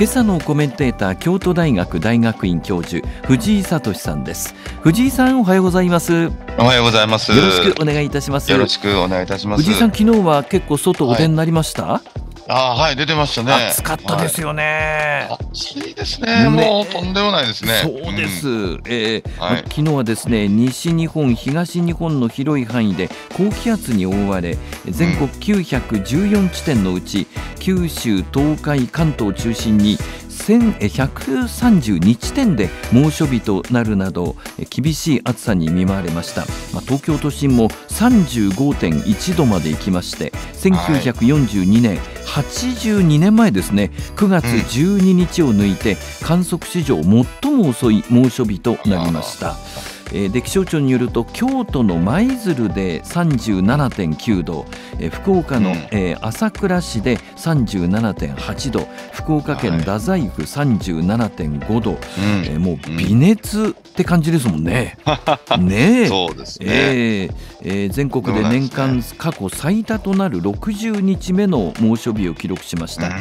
今朝のコメンテーター京都大学大学院教授藤井聡さんです藤井さんおはようございますおはようございますよろしくお願いいたしますよろしくお願いいたします藤井さん昨日は結構外お出になりました、はいあはい、出てましたね。暑かったですよね。はい、暑いですね、もうとんでもないですね。そうです。うん、えー、はい、昨日はですね、西日本、東日本の広い範囲で高気圧に覆われ、全国914地点のうち、うん、九州、東海、関東中心に1132地点で猛暑日となるなど厳しい暑さに見舞われました、まあ、東京都心も35.1度まで行きまして1942年、はい、82年前ですね9月12日を抜いて観測史上最も遅い猛暑日となりました。うんえー、で気象庁によると京都の舞鶴で37.9度、えー、福岡の、うん、えー、朝倉市で37.8度福岡県太宰府37.5度、はい、えー、もう微熱って感じですもんね。ねえそうですね、ええー、全国で年間過去最多となる60日目の猛暑日を記録しました。うん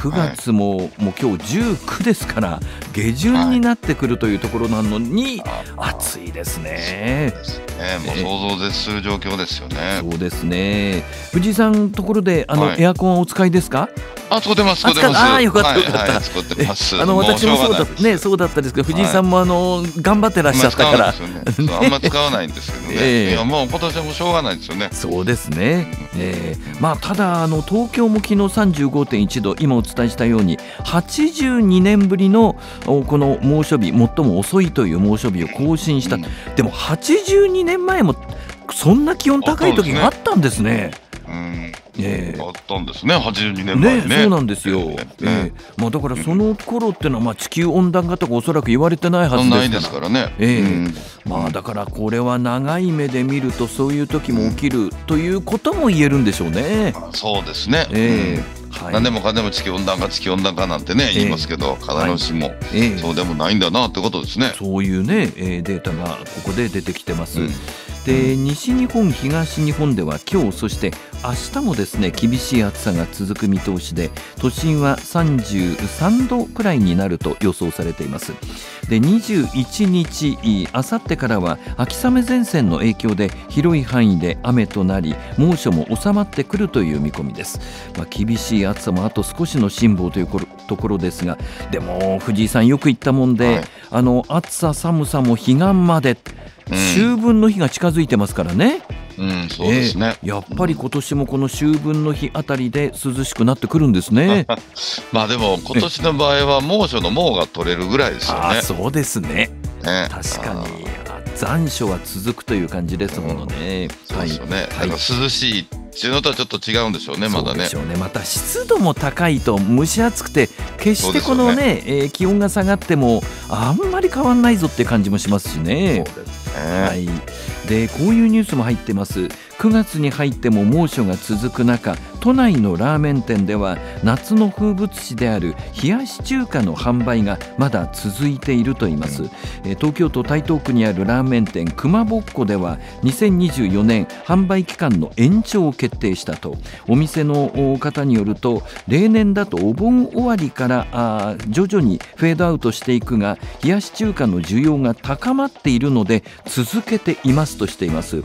9月も、はい、もう今日19ですから下旬になってくるというところなのに、はい、暑いですね。そうすね、もう想像絶する状況ですよね。そうですね。藤井さんところであの、はい、エアコンはお使いですか？あ、使ってます。使ってます。あよかったよかった。使ってます。あの私もそうだね、そうだったですけど、藤井さんもあの頑張ってらっしゃったから。あんま使わないんですけどね。いやもう今年はもうしょうがないですよね。そうですね。ええ、まあただあの東京も昨日35.1度、今伝えしたように82年ぶりのこの猛暑日最も遅いという猛暑日を更新した、うん、でも82年前もそんな気温高い時があったんですね。えー、あったんですね、82年前ね、ね、そうなんですよ、ねえー、まあ、だからその頃っていうのは、まあ、地球温暖化とかおそらく言われてないはずですからね、えー、うん、まあ、だからこれは長い目で見るとそういう時も起きるということも言えるんでしょうね。そうですね、えー、うんはい、何でもかんでも地球温暖化地球温暖化なんてね、えー、言いますけど必ずしも、はいそうでもないんだなってことですね。そういうね、えー、データがここで出てきてます。うん、で西日本東日本では今日そして明日もですね厳しい暑さが続く見通しで都心は33度くらいになると予想されていますで21日あさってからは秋雨前線の影響で広い範囲で雨となり猛暑も収まってくるという見込みです、まあ、厳しい暑さもあと少しの辛抱というところですがでも藤井さんよく言ったもんで、はい、あの暑さ寒さも彼岸まで秋分の日が近づいてますからね、うんうんそうですね、えー、やっぱり今年もこの秋分の日あたりで涼しくなってくるんですね まあでも今年の場合は猛暑の猛が取れるぐらいですよねそうですねね確かに残暑は続くという感じですものね。はい、そうですね、はい、涼しいっていうのとはちょっと違うんでしょうね、まだね。ねまた湿度も高いと蒸し暑くて、決してこのねね、えー、気温が下がっても、あんまり変わらないぞって感じもしますしね。ねはい、でこういうニュースも入ってます。9月に入っても猛暑が続く中都内のラーメン店では夏の風物詩である冷やし中華の販売がまだ続いているといいます東京都台東区にあるラーメン店熊ぼっこでは2024年販売期間の延長を決定したとお店の方によると例年だとお盆終わりから徐々にフェードアウトしていくが冷やし中華の需要が高まっているので続けていますとしています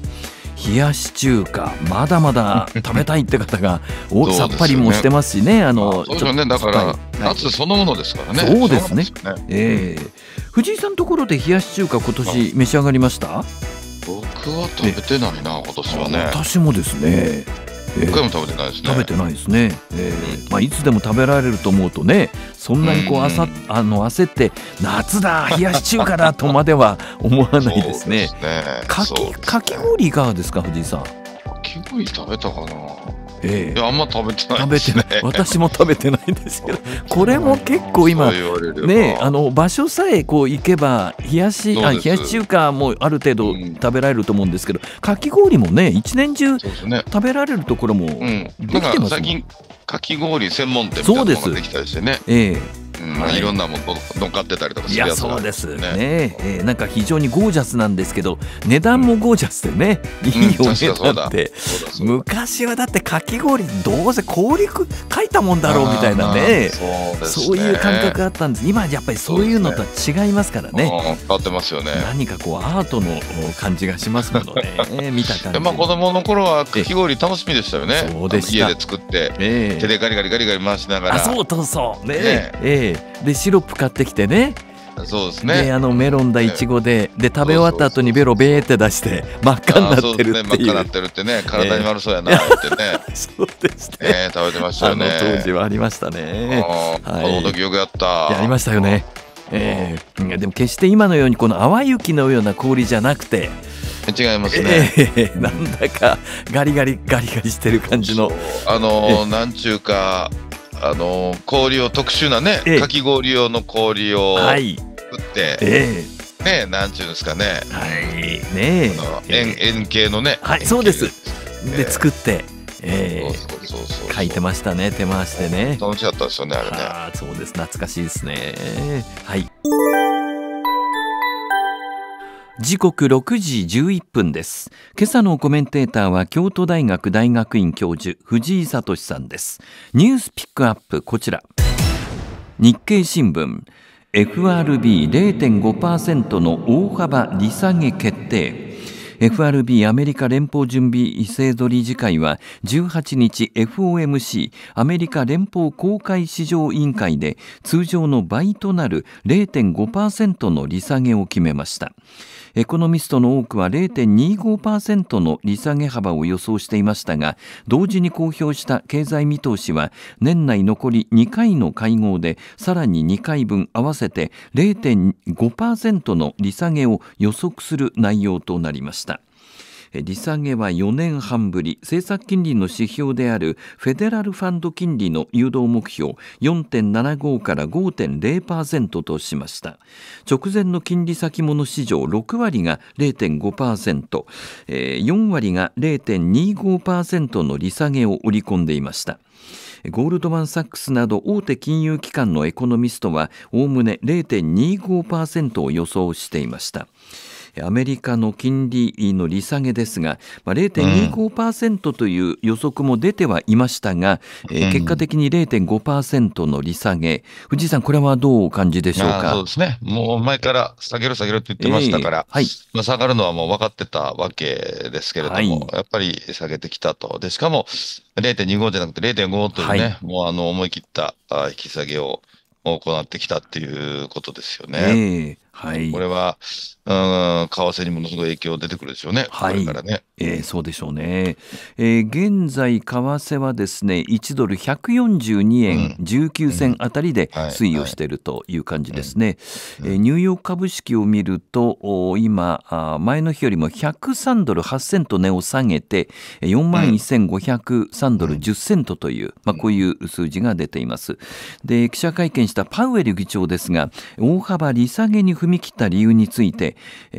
冷やし中華まだまだ 食べたいって方が大きさっぱりもしてますしねね、あのそうねだから夏そのものですからねそうですねで、ね、えー、藤井さんところで冷やし中華今年召し上がりました僕は食べてないな今年はね私もですね、一回も食べてないですね食べてないですね、えーまあ、いつでも食べられると思うとねそんなにこうあさあの焦って夏だ冷やし中華だとまでは 思わないですねね、かきかき氷いかがですか藤井さんかき氷食べたかなええ、あんま食べてない、ね、食べてない私も食べてないんですけど これも結構今ねあの場所さえこう行けば冷やしあ冷やし中華もある程度食べられると思うんですけど、うん、かき氷もね一年中食べられるところもできてますもかき氷専門店みたいなのができたりしてね。そうですええまあ、いろんなもの乗っかってたりとかするやつ、そうですねね、えー、なんか非常にゴージャスなんですけど値段もゴージャスでね、うん、いいお値段って、うん、昔はだってかき氷どうせ氷く書いたもんだろうみたいなねそう、ね、いう感覚があったんです今やっぱりそういうのとは違いますからねね変わってますよね何かこうアートの感じがしますものね 見た感じまあ子供の頃はかき氷楽しみでしたよねそうでした家で作って、えー、手でガリガリガリガリ回しながらそうそうそうねええでシロップ買ってきてねそうですね。あのメロンだいちごで、で食べ終わった後にベロベーって出して真っ赤になってるってう。真っ赤になってるってね、体に悪そうやなってね。そうですね。食べてましたよね。当時はありましたね。はい。この時よくやった。やりましたよね。えー、でも決して今のようにこの淡雪のような氷じゃなくて。違いますね、えー、なんだかガリガリガリガリしてる感じのあのー、なんちゅうかあのー、氷を特殊なね、えかき氷用の氷を作って、ええ、ねなんちゅうんですかね、はいね円円形のね、はい、そうです、で作って、ええー、書いてましたね手回してね楽しかったですよねあれねそうです懐かしいですねはい。時刻6時11分です今朝のコメンテーターは京都大学大学院教授藤井聡さんですニュースピックアップこちら日経新聞 FRB0.5% の大幅利下げ決定 FRB アメリカ連邦準備制度理事会は18日 FOMC アメリカ連邦公開市場委員会で通常の倍となる0.5%の利下げを決めましたエコノミストの多くは0.25%の利下げ幅を予想していましたが同時に公表した経済見通しは年内残り2回の会合でさらに2回分合わせて0.5%の利下げを予測する内容となりました。利下げは4年半ぶり政策金利の指標であるフェデラルファンド金利の誘導目標4.75から5.0%としました直前の金利先物市場6割が0.5%、えー、4割が0.25%の利下げを織り込んでいましたゴールドマン・サックスなど大手金融機関のエコノミストはおおむね0.25%を予想していました。アメリカの金利の利下げですが、まあ、0.25%という予測も出てはいましたが、うん、えー、結果的に0.5%の利下げ、藤井さん、これはどうお感じでしょうかそうですね、もう前から下げる、下げるって言ってましたから、えー、はい、まあ、下がるのはもう分かってたわけですけれども、はい、やっぱり下げてきたと、でしかも0.25じゃなくて0.5というね、はい、もうあの思い切った引き下げを行ってきたっていうことですよね。えーはい、これは為替にものすごい影響出てくるでしょうね、はい、これからね、えー、そうでしょうね、えー、現在、為替はですね1ドル142円19銭あたりで推移をしているという感じですね、ニューヨーク株式を見ると、今、前の日よりも103ドル8セント値を下げて、4万1503ドル10セントという、うん、まあ、こういう数字が出ています。で記者会見したパウエル議長ですが、大幅利下げに踏み切った理由について、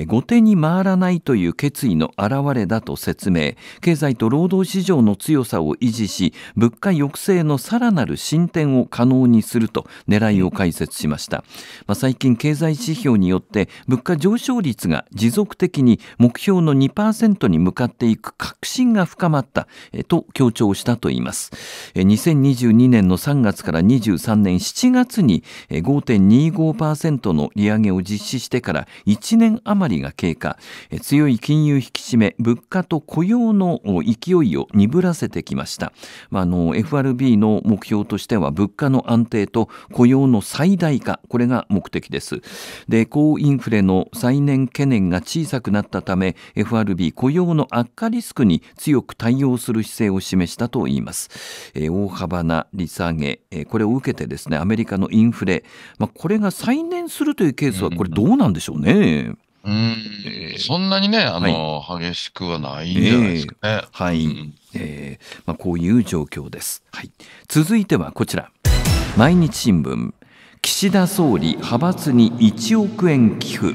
後手に回らないという決意の表れだと説明、経済と労働市場の強さを維持し、物価抑制のさらなる進展を可能にすると狙いを解説しました。まあ、最近経済指標によって物価上昇率が持続的に目標の2%に向かっていく確信が深まったと強調したといいます。2022年の3月から23年7月に5.25%の利上げを実施してから1年年余りが経過強い金融引き締め物価と雇用の勢いを鈍らせてきました、まあ、あの FRB の目標としては物価の安定と雇用の最大化これが目的ですで高インフレの再燃懸念が小さくなったため FRB 雇用の悪化リスクに強く対応する姿勢を示したといいます、えー、大幅な利下げ、えー、これを受けてですねアメリカのインフレ、まあ、これが再燃するというケースはこれどうなんでしょうね、そんなにね、あの、はい、激しくはないんじゃないですかね。えー、はい。うん、えー、まあ、こういう状況です。はい。続いてはこちら。毎日新聞。岸田総理、派閥に1億円寄付。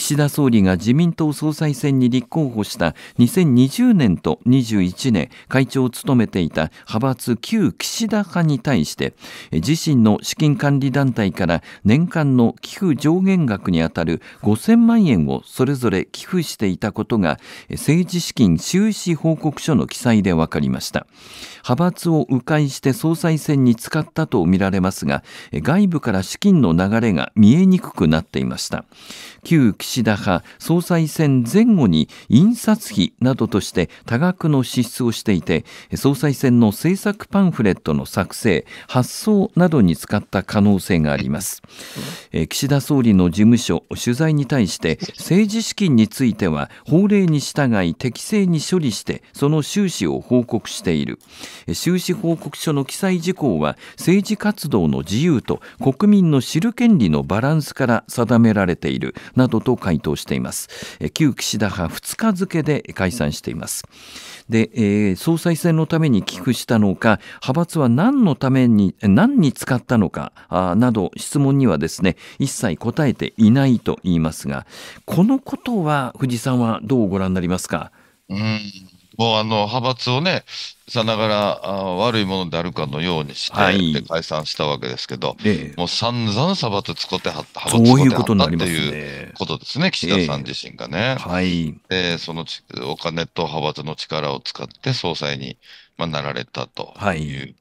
岸田総理が自民党総裁選に立候補した2020年と21年会長を務めていた派閥旧岸田派に対して自身の資金管理団体から年間の寄付上限額にあたる5000万円をそれぞれ寄付していたことが政治資金収支報告書の記載で分かりました派閥を迂回して総裁選に使ったと見られますが外部から資金の流れが見えにくくなっていました旧岸岸田派総裁選前後に印刷費などとして多額の支出をしていて総裁選の政策パンフレットの作成発送などに使った可能性があります岸田総理の事務所取材に対して政治資金については法令に従い適正に処理してその収支を報告している収支報告書の記載事項は政治活動の自由と国民の知る権利のバランスから定められているなどと回答しています。旧岸田派2日付で解散しています。で、えー、総裁選のために寄付したのか、派閥は何のために、何に使ったのかあなど質問にはですね、一切答えていないと言いますが、このことは藤さんはどうご覧になりますか。うんもうあの派閥をね、さながらあ悪いものであるかのようにして、はい、で解散したわけですけど、ええ、もう散々ば閥使っては派閥使ってはったということですね、岸田さん自身がね。え、はい、でそのちお金と派閥の力を使って総裁に、まあ、なられたという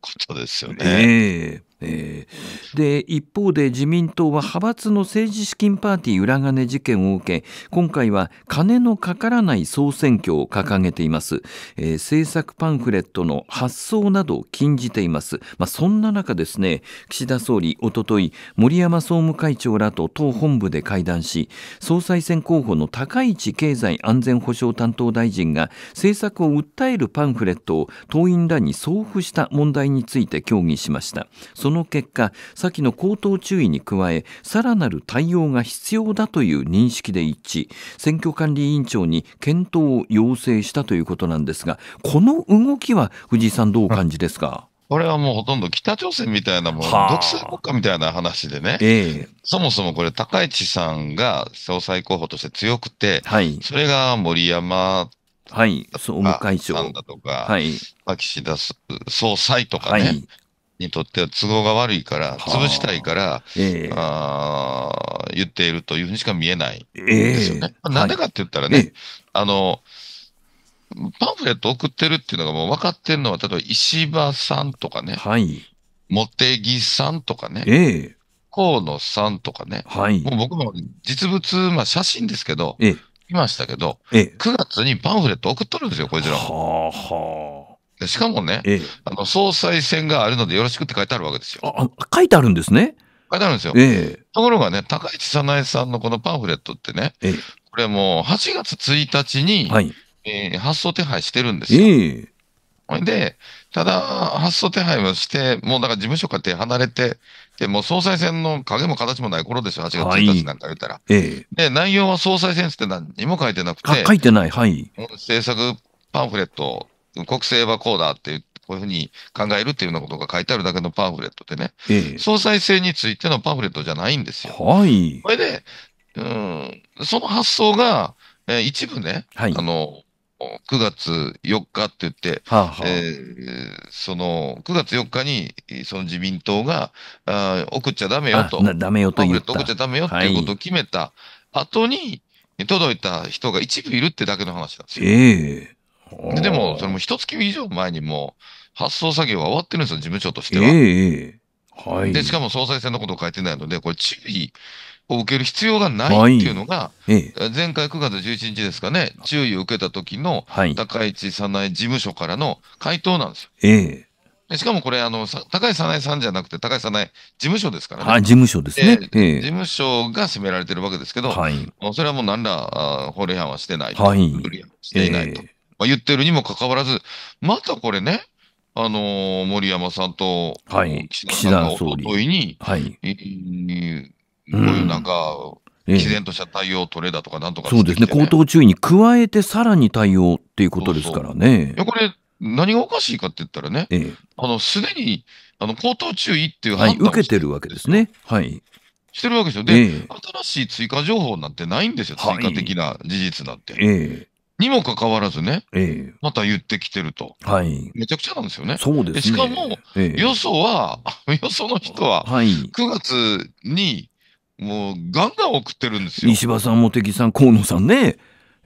ことですよね。えーえー、で一方で自民党は派閥の政治資金パーティー裏金事件を受け今回は金のかからない総選挙を掲げています、えー、政策パンフレットの発送などを禁じています、まあ、そんな中ですね岸田総理おととい森山総務会長らと党本部で会談し総裁選候補の高市経済安全保障担当大臣が政策を訴えるパンフレットを党員らに送付した問題について協議しましたそのの結果先の口頭注意に加えさらなる対応が必要だという認識で一致選挙管理委員長に検討を要請したということなんですがこの動きは藤井さんどうお感じですかこれはもうほとんど北朝鮮みたいな、もう独裁国家みたいな話でね、えー、そもそもこれ、高市さんが総裁候補として強くて、はい、それが森山はい、総務会長さんだとか、はい、岸田総裁とかね、はい、にとっては都合が悪いから、潰したいから、えー、あ言っているというふうにしか見えないですよね。えー、なんでかって言ったらね、はい、あの、パンフレット送ってるっていうのがもう分かってるのは、例えば石破さんとかね、はい、茂木さんとかね、えー、河野さんとかね、はい、もう僕も実物、まあ、写真ですけど、えー、いましたけど、えー、9月にパンフレット送っとるんですよ、こいつらも。はーはーしかもね、ええ、あの総裁選があるのでよろしくって書いてあるわけですよ。あ書いてあるんですね。書いてあるんですよ。え、ところがね、高市早苗さんのこのパンフレットってね、これもう8月1日に、はい、えー、発送手配してるんですよ。えで、ただ発送手配もして、もうだから事務所から手離れて、でも総裁選の影も形もない頃ですよ、8月1日なんか言ったら。はい、えで、内容は総裁選って何にも書いてなくて、書いてない、はい。政策パンフレット国政はこうだって、こういうふうに考えるっていうようなことが書いてあるだけのパンフレットでね、ええ、総裁選についてのパンフレットじゃないんですよ。はい。これで、うん、その発想が、えー、一部ね、はい、あの、9月4日って言って、はあはあ、えー、その9月4日にその自民党があ送っちゃだめよと、ダメよと言った送っちゃだめよっていうことを決めた後に、届いた人が一部いるってだけの話なんですよ。えーででも、それも一月以上前にも発送作業は終わってるんですよ、事務所としては。ええはい。で、しかも総裁選のことを書いてないので、これ注意を受ける必要がないっていうのが、前回9月11日ですかね、注意を受けた時のはい高市早苗事務所からの回答なんですよ。ええでしかもこれ、あの、さ高市早苗さんじゃなくて、高市早苗事務所ですからね。はい、事務所ですね。ええ事務所が責められてるわけですけど、はい。もうそれはもう何らあ法令違反はしてないと、はいしていないと。えまあ、言ってるにもかかわらず、またこれね、あのー、森山さんと、はい、岸田総理に、はい、こういうなんか、うん、毅然とした対応取れだとか、なんとか、ね、そうですね、口頭注意に加えて、さらに対応っていうことですからね。そうそうこれ何がおかしいかって言ったらね、ええ、あのすでにあの口頭注意っていう判断を、受けてるわけですね。はい、してるわけですよ。で、え、新しい追加情報なんてないんですよ、追加的な事実なんて。ええにもかかわらずね、ええ、また言ってきてると。はい。めちゃくちゃなんですよね。そうですね。しかも、ええ、よそは、よその人は、はい、9月に、もう、ガンガン送ってるんですよ。西破さん、茂木さん、河野さんね。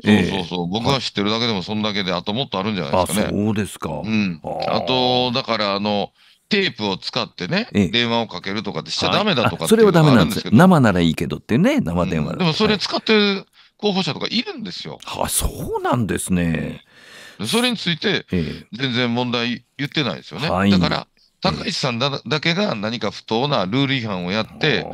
そうそうそう、え僕が知ってるだけでもそんだけで、あともっとあるんじゃないですかね。そうですか。うん。あと、だから、あの、テープを使ってね、え電話をかけるとかってしちゃだめだとかって、はい、それはだめなんですよ。生ならいいけどってね、生電話、うん、でもそれ使ってる候補者とかいるんですよ。はあ、そうなんですね。それについて、全然問題言ってないですよね。だから、高市さんだだけが何か不当なルール違反をやって、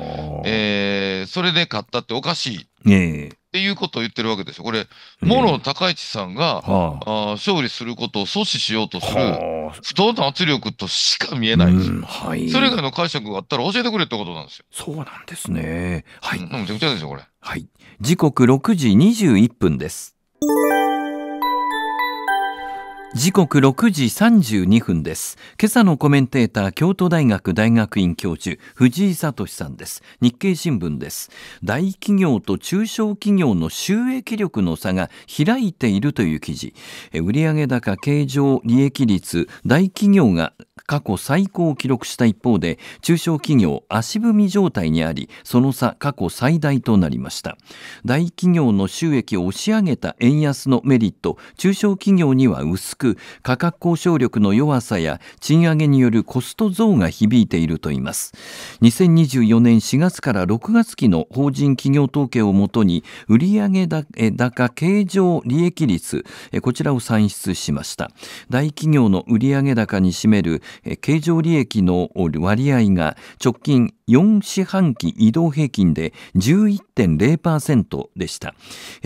えー、それで勝ったっておかしい。っていうことを言ってるわけですよ。これ、もろ高市さんが、えー、あ勝利することを阻止しようとする、不当な圧力としか見えないですよ。うんはい、それ以外の解釈があったら教えてくれってことなんですよ。そうなんですね。はい。めちゃくちゃですよ、これ。はい。時刻6時21分です。時刻6時32分です今朝のコメンテーター京都大学大学院教授藤井聡さんです日経新聞です大企業と中小企業の収益力の差が開いているという記事売上高経常利益率大企業が過去最高を記録した一方で中小企業足踏み状態にありその差過去最大となりました大企業の収益を押し上げた円安のメリット中小企業には薄くく価格交渉力の弱さや賃上げによるコスト増が響いているといいます2024年4月から6月期の法人企業統計をもとに売上高経常利益率こちらを算出しました大企業の売上高に占める経常利益の割合が直近4四半期移動平均で11.0%でした。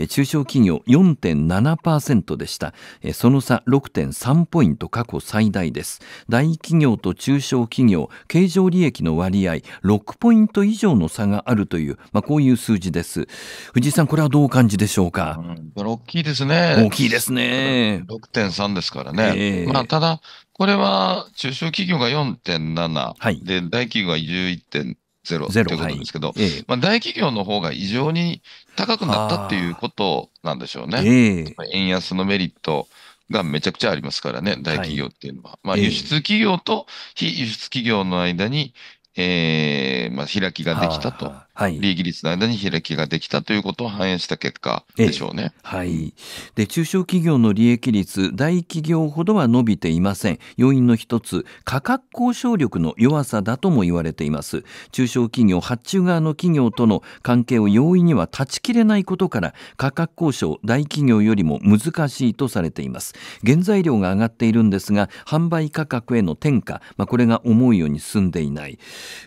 中小企業4.7%でした。その差6.3ポイント過去最大です。大企業と中小企業、経常利益の割合6ポイント以上の差があるという、まあ、こういう数字です。藤井さん、これはどう感じでしょうか。うん、大きいですね。大きいですね。6.3ですからね。えー、まあ、ただ、これは中小企業が4.7、はい、で大企業が1 1 0ゼロということですけど、はい、まあ、大企業の方が異常に高くなったっていうことなんでしょうね。えー、円安のメリットがめちゃくちゃありますからね、大企業っていうのは。はい、まあ、輸出企業と非輸出企業の間に、えーまあ、開きができたと。はい。利益率の間に開きができたということを反映した結果でしょうね。はい、で中小企業の利益率、大企業ほどは伸びていません。要因の一つ、価格交渉力の弱さだとも言われています。中小企業、発注側の企業との関係を容易には断ち切れないことから、価格交渉、大企業よりも難しいとされています。原材料が上がっているんですが、販売価格への転嫁、まあ、これが思うように進んでいない。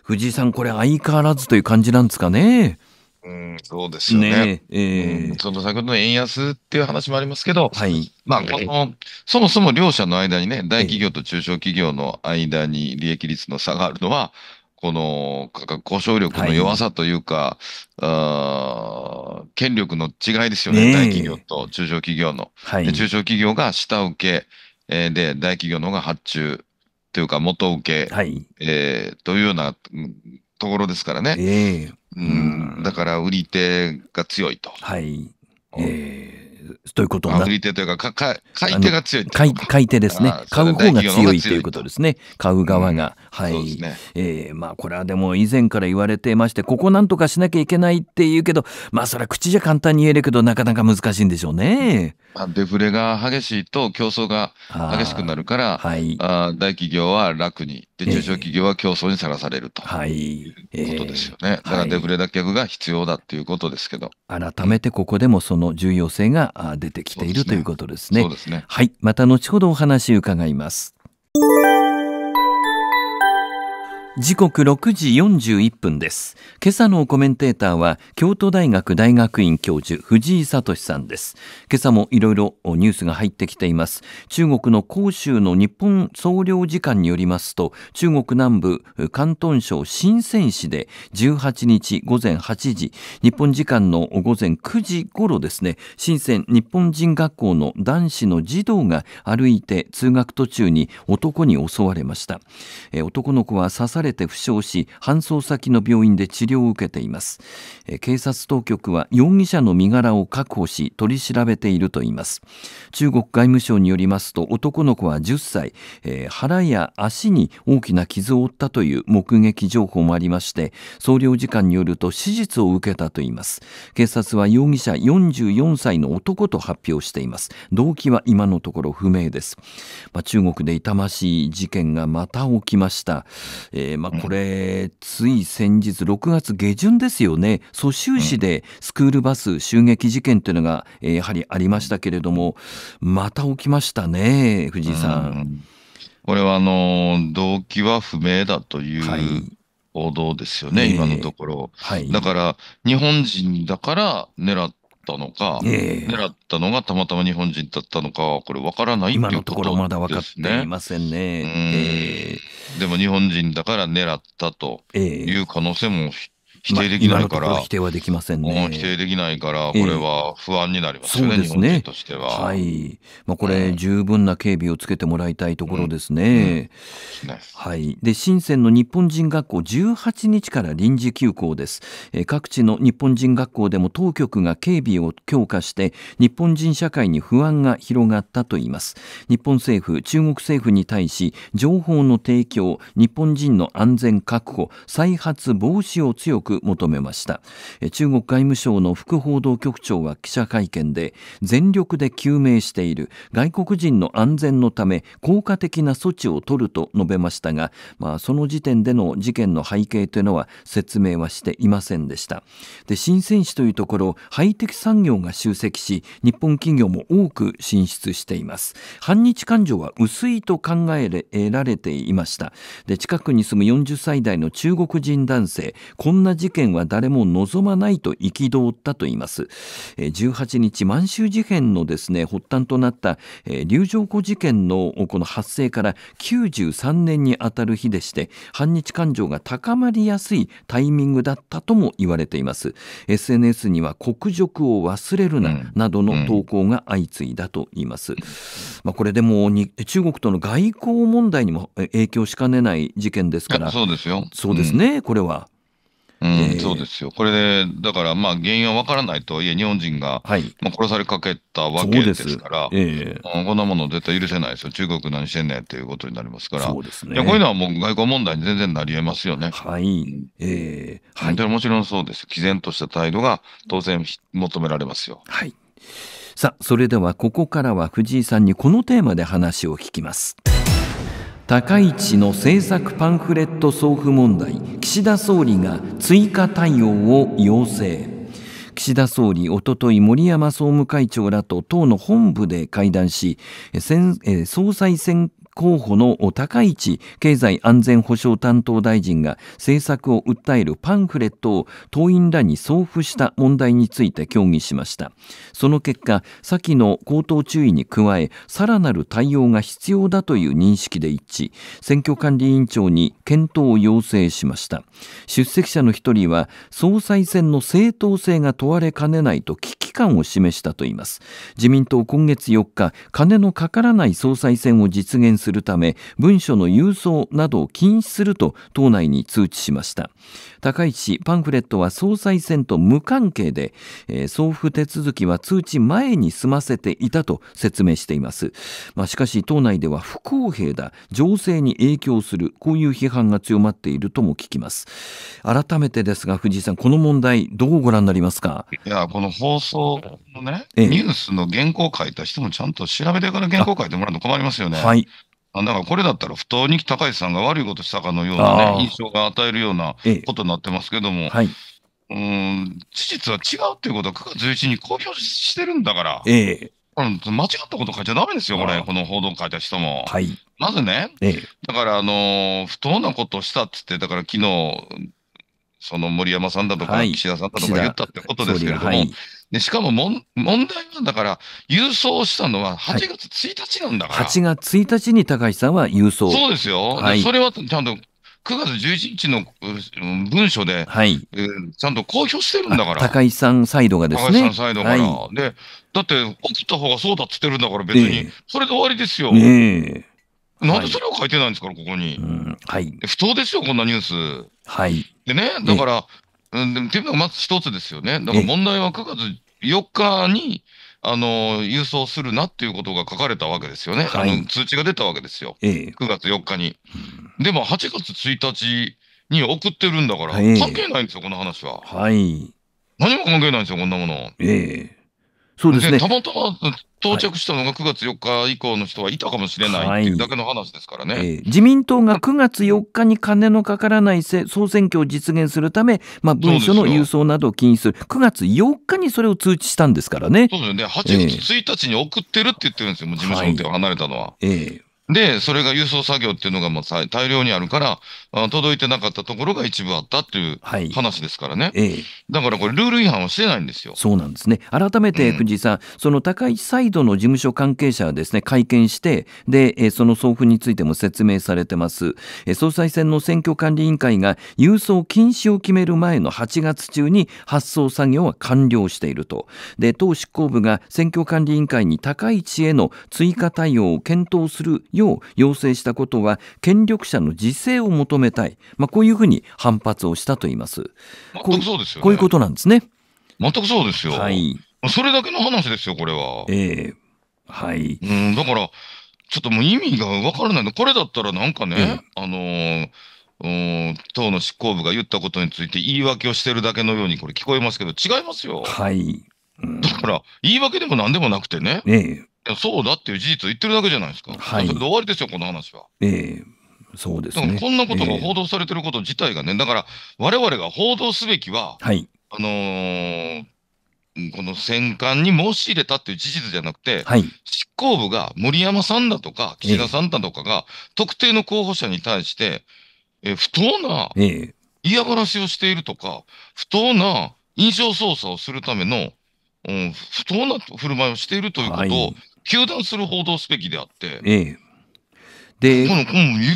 藤井さん、これ相変わらずという感じなんですかね。うん、そうですよね。ねえー、うん、その先ほどの円安っていう話もありますけど、はい、まあこの、そもそも両者の間にね、大企業と中小企業の間に利益率の差があるのは、この価格交渉力の弱さというか、はい、あ権力の違いですよね、ね大企業と中小企業の、はい、中小企業が下請けで、大企業の方が発注というか、元請け、はいえー、というようなところですからね。えーうん、だから売り手が強いと。はい。えーということにな売り手というか、かか買い手が強い買い。買い手ですね。買う方が強いということですね。買う側が。うん、はい。ね、えー、まあ、これはでも以前から言われてまして、ここなんとかしなきゃいけないって言うけど、まあ、それは口じゃ簡単に言えるけど、なかなか難しいんでしょうね。まあ、デフレが激しいと競争が激しくなるから、はい、あ大企業は楽に、で中小企業は競争にさらされると、はい、いうことですよね。だからデフレ脱却が必要だということですけど。改めてここでもその重要性が出てきている、ということですね。そうすねはい、また後ほどお話伺います。時刻6時41分です。今朝のコメンテーターは、京都大学大学院教授、藤井聡さんです。今朝もいろいろニュースが入ってきています。中国の広州の日本総領事館によりますと、中国南部、広東省深セン市で18日午前8時、日本時間の午前9時頃ですね、深セン日本人学校の男子の児童が歩いて通学途中に男に襲われました。え男の子は刺さかれて負傷し搬送先の病院で治療を受けています警察当局は容疑者の身柄を確保し取り調べているといいます中国外務省によりますと男の子は10歳、えー、腹や足に大きな傷を負ったという目撃情報もありまして総領事館によると手術を受けたといいます警察は容疑者44歳の男と発表しています動機は今のところ不明です、まあ、中国で痛ましい事件がまた起きました、えーえー、まあ、これ、つい先日、6月下旬ですよね、蘇州市でスクールバス襲撃事件というのが、えやはりありましたけれども、また起きましたね、藤井さん。んこれはあの動機は不明だという、はい報道ですよね、えー、今のところ。はい、だから、日本人だから狙っったのか、えー、狙ったのがたまたま日本人だったのか、これ分からない今のところまだ分かっていませんね。えー、でも日本人だから狙ったという可能性も否否定できないから、まあ、否定はできませんね。否定できないから、これは不安になりますね、えー、そうですねとしては。はい。まあ、これ、十分な警備をつけてもらいたいところですね。うんうん、はい。で、深センの日本人学校、18日から臨時休校です。えー、各地の日本人学校でも当局が警備を強化して、日本人社会に不安が広がったといいます。日本政府、中国政府に対し、情報の提供、日本人の安全確保、再発防止を強く求めました中国外務省の副報道局長は記者会見で全力で究明している外国人の安全のため効果的な措置を取ると述べましたが、まあ、その時点での事件の背景というのは説明はしていませんでしたで新セン市というところハイテク産業が集積し日本企業も多く進出しています反日感情は薄いと考えられていましたで近くに住む40歳代の中国人男性こんな事件は誰も望まないと憤ったといいます。18日、満州事変のですね、発端となった龍浄湖事件のこの発生から93年にあたる日でして、反日感情が高まりやすいタイミングだったとも言われています。SNS には国辱を忘れるな、などの投稿が相次いだと言います。まあ、これでも中国との外交問題にも影響しかねない事件ですから、そうですよ。そうですね、これは。うん、えー、そうですよ、これで、だからまあ原因は分からないとはいえ、日本人が、はいまあ、殺されかけたわけですから、えー、こんなもの絶対許せないですよ、中国何してんねんということになりますから、そうですね、いやこういうのはもう外交問題に全然なりえますよね。はい、えーはい、もちろんそうです、毅然とした態度が当然求められますよ。はいさあそれではここからは藤井さんにこのテーマで話を聞きます。高市の政策パンフレット送付問題岸田総理が追加対応を要請岸田総理おととい森山総務会長らと党の本部で会談し総裁選候補の高市経済安全保障担当大臣が政策を訴えるパンフレットを党員らに送付した問題について協議しましたその結果先の口頭注意に加えさらなる対応が必要だという認識で一致選挙管理委員長に検討を要請しました出席者の一人は総裁選の正当性が問われかねないと危機感を示したといいます自民党今月4日金のかからない総裁選を実現するため文書の郵送などを禁止すると党内に通知しました高市氏パンフレットは総裁選と無関係で、えー、送付手続きは通知前に済ませていたと説明しています、まあ、しかし党内では不公平だ情勢に影響するこういう批判が強まっているとも聞きます改めてですが藤井さんこの問題どうご覧になりますかいやこの放送のね、ええ、ニュースの原稿書いた人もちゃんと調べてから原稿書いてもらうの困りますよね。はいだからこれだったら不当に高市さんが悪いことしたかのような、ね、印象が与えるようなことになってますけども、ええはい、うん事実は違うということは9月11日に公表してるんだから、ええうん、間違ったこと書いちゃだめですよ、これ、この報道書いた人も。はい、まずね、だから、あのー、不当なことをしたって言って、だから昨日その森山さんだとか、岸田さんだとか言ったってことですけれども、はい、でしかも問題はだから、郵送したのは8月1日なんだから、はい、8月1日に高橋さんは郵送。そうですよ、はい、それはちゃんと9月11日の文書で、はいえー、ちゃんと公表してるんだから。高橋さんサイドがですね。高橋さんサイドから。はい、で、だって、起きた方がそうだっつってるんだから、別に、えー、それで終わりですよ。えー、なんでそれを書いてないんですか、ここに、うん、はい。不当ですよ、こんなニュース。はい。でね、だから、うん、っていうのまず一つですよね。だから問題は9月4日に、あの、郵送するなっていうことが書かれたわけですよね。はい、あの通知が出たわけですよ。ええ、9月4日に。でも8月1日に送ってるんだから、え、関係ないんですよ、この話は。はい。何も関係ないんですよ、こんなもの。ええ。そうですね。たまたま到着したのが9月4日以降の人はいたかもしれないっていうだけの話ですからね、はいえー、自民党が9月4日に金のかからない総選挙を実現するため、まあ、文書の郵送などを禁止する9月4日にそれを通知したんですからね。そうですね、8月1日に送ってるって言ってるんですよ、もう事務所の手を離れたのは。はい、えーで、それが郵送作業っていうのがまあ大量にあるから、届いてなかったところが一部あったっていう話ですからね、はいだからこれ、ルール違反はしてないんですよそうなんですね、改めて藤井さん、うん、その高市サイドの事務所関係者はです、ね、会見して、でその送付についても説明されてます、総裁選の選挙管理委員会が郵送禁止を決める前の8月中に発送作業は完了していると、で党執行部が選挙管理委員会に高市への追加対応を検討するよう要請したことは、権力者の自制を求めめたい、まあ、こういうふうに反発をしたと言います。全くそうですよ、ね、こういうことなんですね。全くそうですよ。はい。それだけの話ですよ、これは。ええー、はい。うん、だから、ちょっともう意味が分からないの。これだったらなんかね、えー、あのー党の執行部が言ったことについて言い訳をしてるだけのようにこれ聞こえますけど違いますよ。はい、うん、だから言い訳でも何でもなくてね、ええ、そうだっていう事実を言ってるだけじゃないですか。はい、それで終わりですよこの話は。ええそうですね。こんなことが報道されてること自体がね、えー、だから、われわれが報道すべきは、はい、あのー、この戦艦に申し入れたっていう事実じゃなくて、はい、執行部が森山さんだとか、岸田さんだとかが、特定の候補者に対して、えー、不当な嫌がらせをしているとか、不当な印象操作をするための、うん、不当な振る舞いをしているということを、糾弾する報道すべきであって、えーで、この、う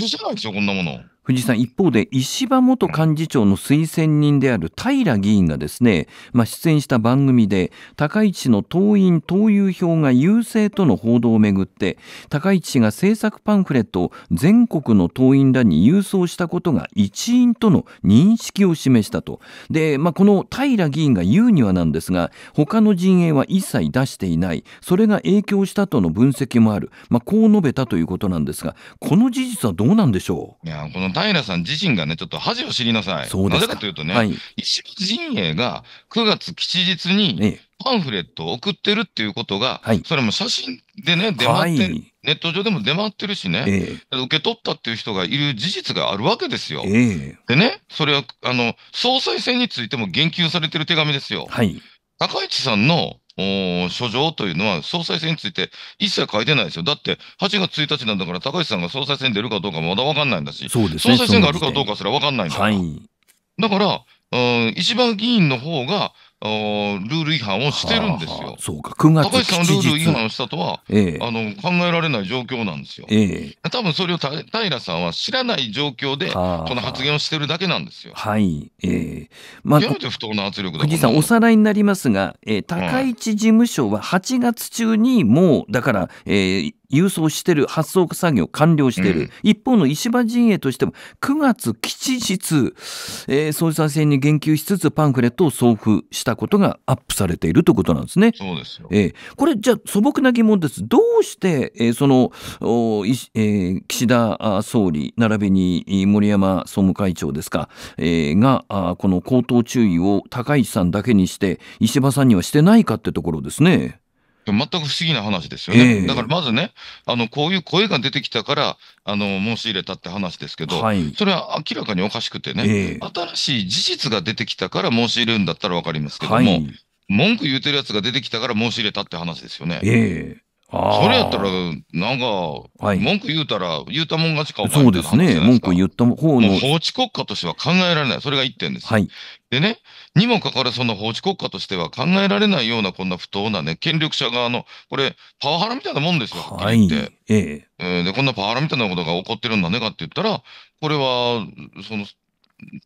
許せないですよ、こんなもの。藤井さん、一方で石破元幹事長の推薦人である平議員がですね、まあ、出演した番組で、高市氏の党員・党友票が優勢との報道をめぐって、高市氏が政策パンフレットを全国の党員らに郵送したことが一因との認識を示したと。で、まあ、この平議員が言うにはなんですが、他の陣営は一切出していない、それが影響したとの分析もある、まあ、こう述べたということなんですが、この事実はどうなんでしょう平さん自身がね、ちょっと恥を知りなさい。なぜかというとね、はい、石破陣営が9月吉日にパンフレットを送ってるっていうことが、それも写真でね、出回って、はい、ネット上でも出回ってるしね、え、受け取ったっていう人がいる事実があるわけですよ。でね、それは、あの、総裁選についても言及されてる手紙ですよ。はい、高市さんの書状というのは、総裁選について一切書いてないですよ。だって、8月1日なんだから、高市さんが総裁選出るかどうかまだ分かんないんだし、ね、総裁選があるかどうかすら分かんないんだから。はい、だから、うん、一番議員の方が、ルール違反をしてるんですよ。はあはあ、そうか、9月高橋さんルール違反したとは、ええ、あの考えられない状況なんですよ。ええ、多分それを平さんは知らない状況で、この発言をしてるだけなんですよ。はあ、はい。ええ。まあ、極め不当な圧力藤井さん、おさらいになりますが、えー、高市事務所は8月中にもう、だから、えー、郵送してる、発送作業完了してる、うん、一方の石破陣営としても、9月吉日、えー、総裁選に言及しつつ、パンフレットを送付したことがアップされているということなんですね。そうですよ、えー、これじゃあ素朴な疑問です。どうして、えー、そのお、えー、岸田総理並びに森山総務会長ですか、えー、があこの口頭注意を高市さんだけにして石破さんにはしてないかってところですね。全く不思議な話ですよね、えー、だからまずね、あのこういう声が出てきたからあの申し入れたって話ですけど、はい、それは明らかにおかしくてね、えー、新しい事実が出てきたから申し入れるんだったら分かりますけども、はい、文句言うてるやつが出てきたから申し入れたって話ですよね。えーそれやったら、なんか、文句言うたら、言うたもん勝ちかかそうですね。文句言った方の。法治国家としては考えられない。それが一点です。はい。でね、にもかかわらず、その法治国家としては考えられないような、こんな不当なね、権力者側の、これ、パワハラみたいなもんですよ、はっって。ええ。で、こんなパワハラみたいなことが起こってるんだねかって言ったら、これは、その、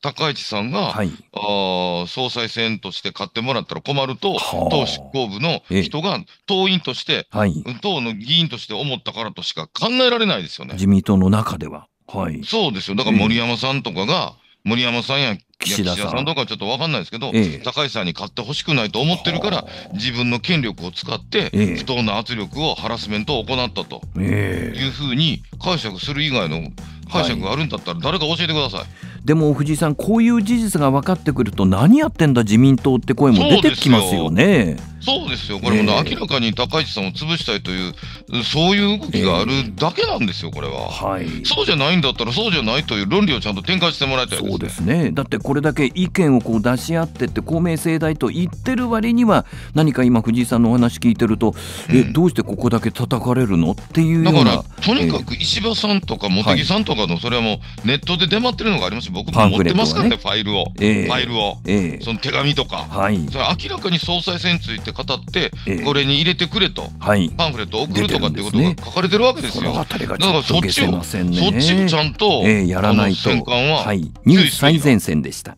高市さんが、はい、あ総裁選として買ってもらったら困ると、党執行部の人が党員として、はい、党の議員として思ったからとしか考えられないですよね自民党の中では。はい、そうですよ、だから森山さんとかが、森山さんや岸田さんとかちょっと分かんないですけど、ええ、高市さんに買ってほしくないと思ってるから、自分の権力を使って、不当な圧力を、ハラスメントを行ったというふうに解釈する以外の解釈があるんだったら誰か教えてください、はい、でも藤井さんこういう事実が分かってくると何やってんだ自民党って声も出てきますよねそうですよこれも、明らかに高市さんを潰したいというそういう動きがあるだけなんですよこれは、はい、そうじゃないんだったらそうじゃないという論理をちゃんと展開してもらいたい、ね、そうですねだってこれだけ意見をこう出し合ってって公明正大と言ってる割には何か今藤井さんのお話聞いてると、うん、えどうしてここだけ叩かれるのっていうようなだからとにかく石破さんとか茂木さんとか、かの、それはもうネットで出回ってるのがありますし、僕も持ってますからね、ファイルを、ファイルを、その手紙とか、はい、それ明らかに総裁選について語って、これに入れてくれと、はい、パンフレットを送るとかっていうことが書かれてるわけですよ。だからそっちを、そっちをちゃんと、えー、やらないと、はい、ニュース最前線でした。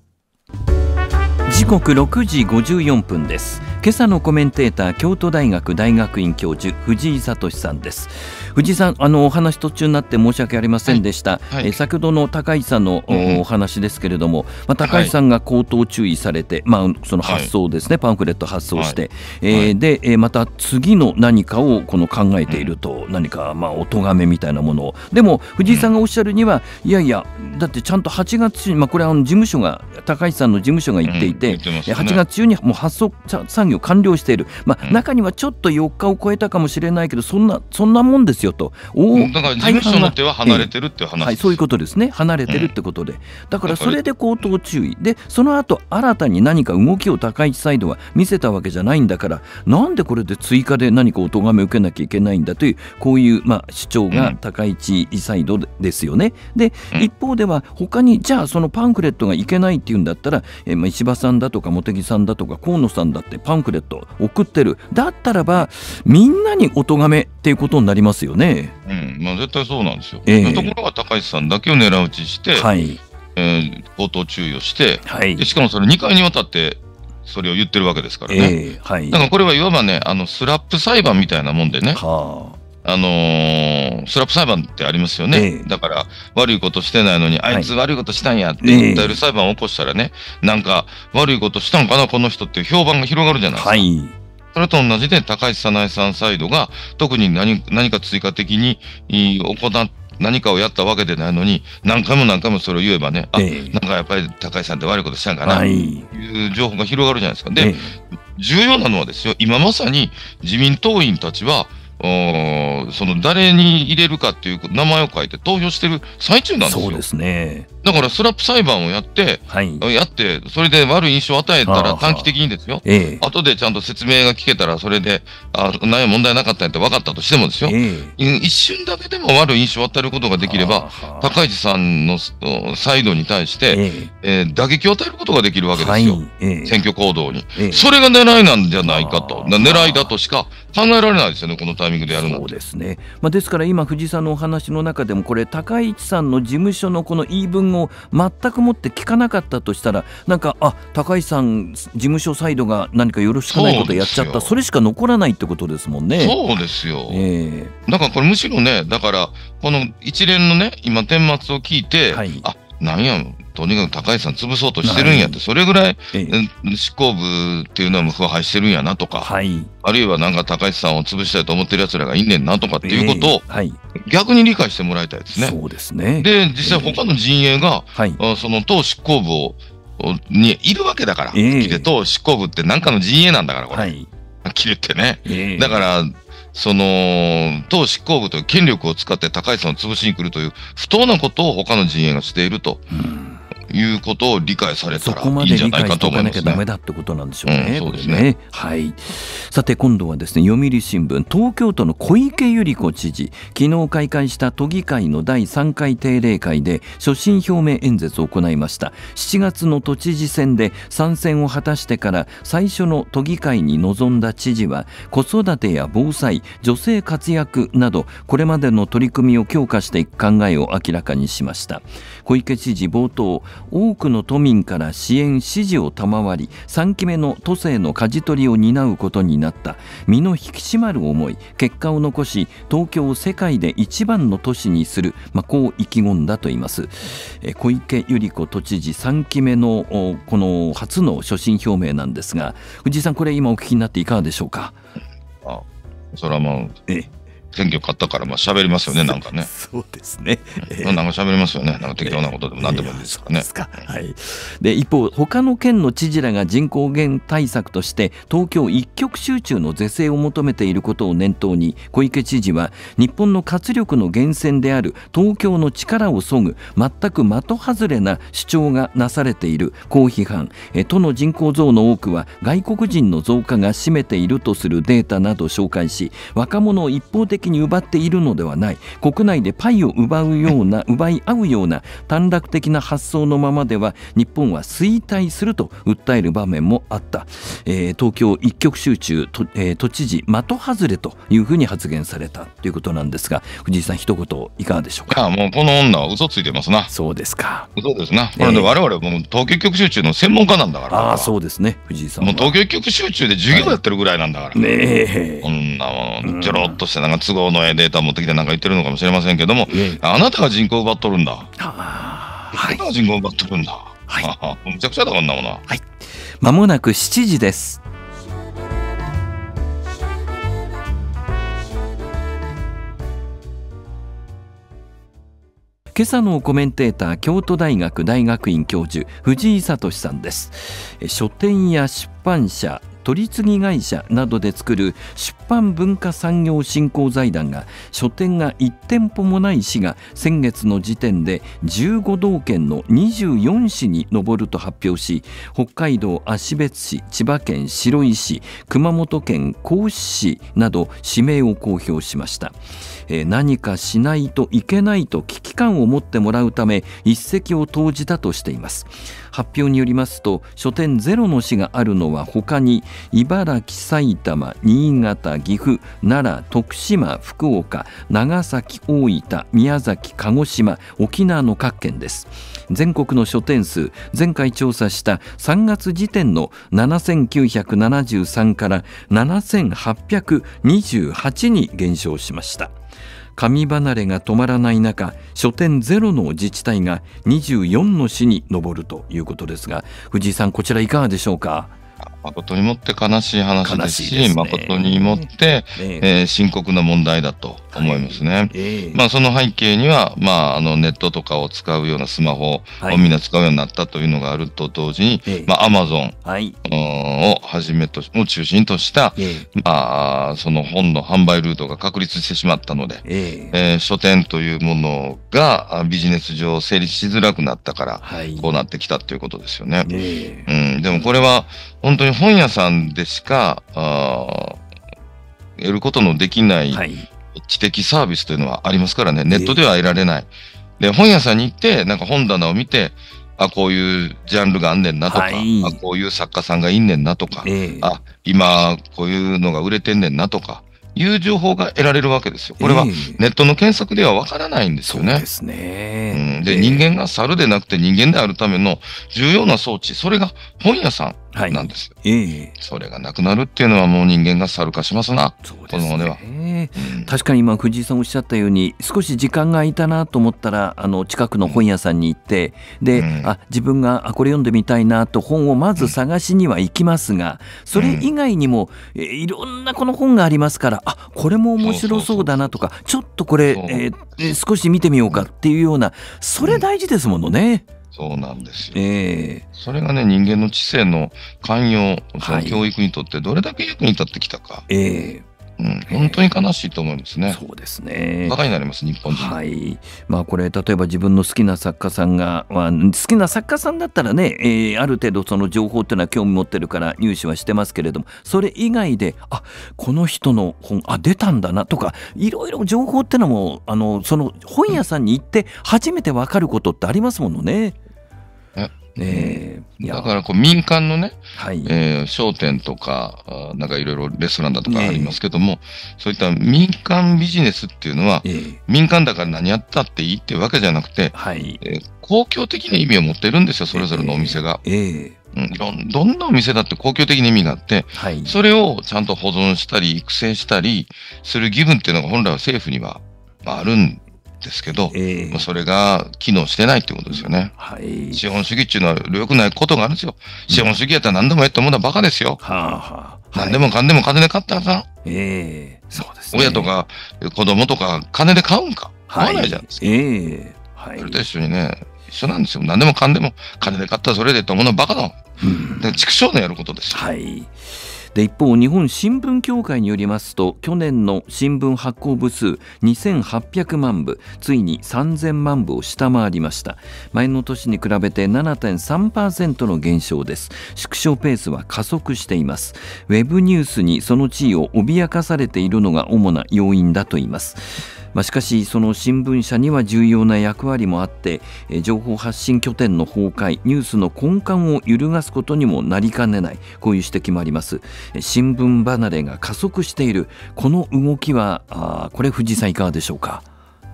時刻6時54分です。今朝のコメンテーター京都大学大学院教授藤井聡さんです藤井さんあのお話途中になって申し訳ありませんでした、はいはい、え先ほどの高井さんの、お話ですけれども、まあ、高井さんが口頭注意されて、まあ、その発想ですね、パンフレット発送して、えー、で、えまた次の何かをこの考えていると、何かまあお咎めみたいなものをでも藤井さんがおっしゃるには、いやいやだってちゃんと8月中に、まあ、これはあの事務所が高井さんの事務所が言っていて、うん8月中にもう発送作業完了している、まあ、中にはちょっと4日を超えたかもしれないけどそんなそんなもんですよとおだから事務所の手は離れてるって話、えーはい、そういうことですね離れてるってことで、だからそれで口頭注意でその後新たに何か動きを高市サイドは見せたわけじゃないんだからなんでこれで追加で何かお咎めを受けなきゃいけないんだというこういう、まあ、主張が高市サイドですよね。で一方では他にじゃあそのパンフレットがいけないっていうんだったら、えーまあ、石破さんだとか茂木さんだとか河野さんだってパンクレット送ってるだったらばみんなにお咎めっていうことになりますよね。うんまあ、絶対そうなんですよ、えー、ところが高市さんだけを狙うちして、はいえー、口頭注意をして、はい、しかもそれ2回にわたってそれを言ってるわけですからね。えー、はい、だからこれはいわばねあのスラップ裁判みたいなもんでね。はああのー、スラップ裁判ってありますよね、えだから悪いことしてないのに、あいつ悪いことしたんやって訴える裁判を起こしたらね、なんか悪いことしたんかな、この人って評判が広がるじゃないですか。はい、それと同じで、高市早苗さんサイドが、特に何何か追加的に行何かをやったわけでないのに、何回も何回もそれを言えばね、あ、なんかやっぱり高市さんって悪いことしたんかな、とい、う情報が広がるじゃないですか。で、え、重要なのはですよ、今まさに自民党員たちは、その誰に入れるかっていう名前を書いて投票してる最中なんですよ。そうですね。だからスラップ裁判をやって、はい、やって、それで悪い印象を与えたら短期的にですよ、ええ、後でちゃんと説明が聞けたら、それで、あ、何問題なかったんやって分かったとしてもですよ、え、一瞬だけでも悪い印象を与えることができれば、高市さんのサイドに対して、ええー、打撃を与えることができるわけですよ、はい、選挙行動に、それが狙いなんじゃないかと、狙いだとしか考えられないですよね、このタイミングでやるのそうですね。まあ、ですから今、藤井さんのお話の中でも、これ、高市さんの事務所のこの言い分を全くもって聞かなかったとしたらなんかあ高井さん事務所サイドが何かよろしくないことやっちゃったそれしか残らないってことですもんね。そうですよ、えー、だからこれむしろねだからこの一連のね今顛末を聞いて、はい、あなんやとにかく高市さん潰そうとしてるんやって、それぐらい、執行部っていうのは腐敗してるんやなとか、はい、あるいはなんか高市さんを潰したいと思ってる奴らがいんねんなとかっていうことを、逆に理解してもらいたいですね。そうですねで、実際他の陣営が、その党執行部をにいるわけだから、えて党執行部って何かの陣営なんだから、これ。はき切るってね、だからその、党執行部という権力を使って高市さんを潰しに来るという不当なことを他の陣営がしていると。うんいうことを理解されたらいいんじゃないかと思います、ね、そこまで理解しておかなきゃダメだってことなんでしょうね。うん、そうですね。はい。さて今度はですね読売新聞東京都の小池百合子知事昨日開会した都議会の第3回定例会で所信表明演説を行いました。7月の都知事選で参戦を果たしてから最初の都議会に臨んだ知事は子育てや防災、女性活躍などこれまでの取り組みを強化していく考えを明らかにしました。小池知事冒頭多くの都民から支援支持を賜り3期目の都政の舵取りを担うことになった身の引き締まる思い結果を残し東京を世界で一番の都市にする、まあ、こう意気込んだと言います小池百合子都知事3期目のこの初の所信表明なんですが藤井さんこれ今お聞きになっていかがでしょうかあそれはもう選挙買ったから、まあ喋りますよね、なんかね。そうですね。えー、なんか喋りますよね。なんか適当なことでも何でもいいですからね。えー、はい。で、一方、他の県の知事らが人口減対策として、東京一極集中の是正を求めていることを念頭に、小池知事は、日本の活力の源泉である東京の力を削ぐ、全く的外れな主張がなされている、こう批判。え都の人口増の多くは、外国人の増加が占めているとするデータなど紹介し、若者を一方的に奪っているのではない国内でパイを奪うような 奪い合うような短絡的な発想のままでは日本は衰退すると訴える場面もあった、えー、東京一極集中と、えー、都知事的外れというふうに発言されたということなんですが藤井さん一言いかがでしょうかもうこの女は嘘ついてますなそうですか嘘ですな、えー、これで我々もう東京局集中の専門家なんだからああそうですね藤井さんもう東京局集中で授業やってるぐらいなんだから、はい、ねえこんなもんちょろっとしてなんか通都合のデータ持ってきてなんか言ってるのかもしれませんけども、ええ、あなたが人口奪っとるんだ。はあ、はい、あなたが人口奪っとるんだ。はい、むちゃくちゃだこんなものは。はい。まもなく7時です。今朝のコメンテーター京都大学大学院教授藤井聡さんです書店や出版社取次会社などで作る出版文化産業振興財団が書店が1店舗もない市が先月の時点で15道県の24市に上ると発表し北海道芦別市千葉県白井市熊本県甲子市など指名を公表しました、えー、何かしないといけないと危機感を持ってもらうため一石を投じたとしています発表によりますと書店ゼロの市があるのは他に茨城埼玉新潟岐阜奈良徳島福岡長崎大分宮崎鹿児島沖縄の各県です全国の書店数前回調査した3月時点の7973から7828に減少しました。紙離れが止まらない中書店ゼロの自治体が24の市に上るということですが藤井さんこちらいかがでしょうか誠にもって悲しい話ですし、すね、誠にもって、えー、深刻な問題だと思いますね。はいえー、まあ、その背景には、まあ、あのネットとかを使うようなスマホをみんな使うようになったというのがあると同時に、はい、まあ、アマゾン、はい、をはじめとを中心とした、えー、まあ、その本の販売ルートが確立してしまったので、えー、えー、書店というものがビジネス上成立しづらくなったから、こうなってきたということですよね。うん、でもこれは本当に本屋さんでしか、ああ、得ることのできない知的サービスというのはありますからね、ネットでは得られない。で、本屋さんに行って、なんか本棚を見て、あ、こういうジャンルがあんねんなとか、はい、あ、こういう作家さんがいんねんなとか、えー、あ、今、こういうのが売れてんねんなとか、いう情報が得られるわけですよ。これはネットの検索ではわからないんですよね。えー、そうですね。うん、で、えー、人間が猿でなくて人間であるための重要な装置、それが本屋さん。なんですよ、はいえー、それがなくなるっていうのはもう人間が猿化しますなそうです、うん、確かに今藤井さんおっしゃったように少し時間が空いたなと思ったらあの近くの本屋さんに行って、うん、で、うん、あ自分があこれ読んでみたいなと本をまず探しには行きますが、それ以外にも、えー、いろんなこの本がありますからあこれも面白そうだなとかちょっとこれ、えー、少し見てみようかっていうようなそれ大事ですものね。うんそうなんですよ、えー、それがね人間の知性の寛容その教育にとってどれだけ役に立ってきたか、えーうん、本当に悲しいと思いますね。そうですね。バカになります、日本人。はい。まあ、これ、例えば自分の好きな作家さんが、まあ、好きな作家さんだったらね、えー、ある程度その情報っていうのは興味持ってるから入手はしてますけれども、それ以外で、あ、この人の本、あ、出たんだなとか、いろいろ情報ってのも、あの、その本屋さんに行って初めて分かることってありますものね。えだからこう民間のね、はいえー、商店とか、なんかいろいろレストランだとかありますけども、えー、そういった民間ビジネスっていうのは、えー、民間だから何やったっていいってわけじゃなくて、はいえー、公共的な意味を持ってるんですよ、それぞれのお店が。えー、えーどどんなお店だって公共的な意味があって、はい、それをちゃんと保存したり育成したりする義務っていうのが本来は政府にはあるんですけど、えー、まあ、それが機能してないってことですよね。はい、資本主義っていうのは良くないことがあるんですよ。資本主義やったら何でもええと思うのはバカですよ。はあはあ、何でもかんでも金で買ったらさ、えーそうです、ね、親とか子供とか金で買うんか。買わないじゃないですか。えーはい、それと一緒にね、一緒なんですよ。何でもかんでも金で買ったらそれでと思うのはバカだ。うん、で畜生のやることですよ。はいで一方日本新聞協会によりますと去年の新聞発行部数2800万部ついに3000万部を下回りました前の年に比べて7.3%の減少です縮小ペースは加速していますウェブニュースにその地位を脅かされているのが主な要因だといいますまあ、しかしその新聞社には重要な役割もあって情報発信拠点の崩壊ニュースの根幹を揺るがすことにもなりかねないこういう指摘もあります新聞離れが加速しているこの動きはあこれ藤井さんいかがでしょうか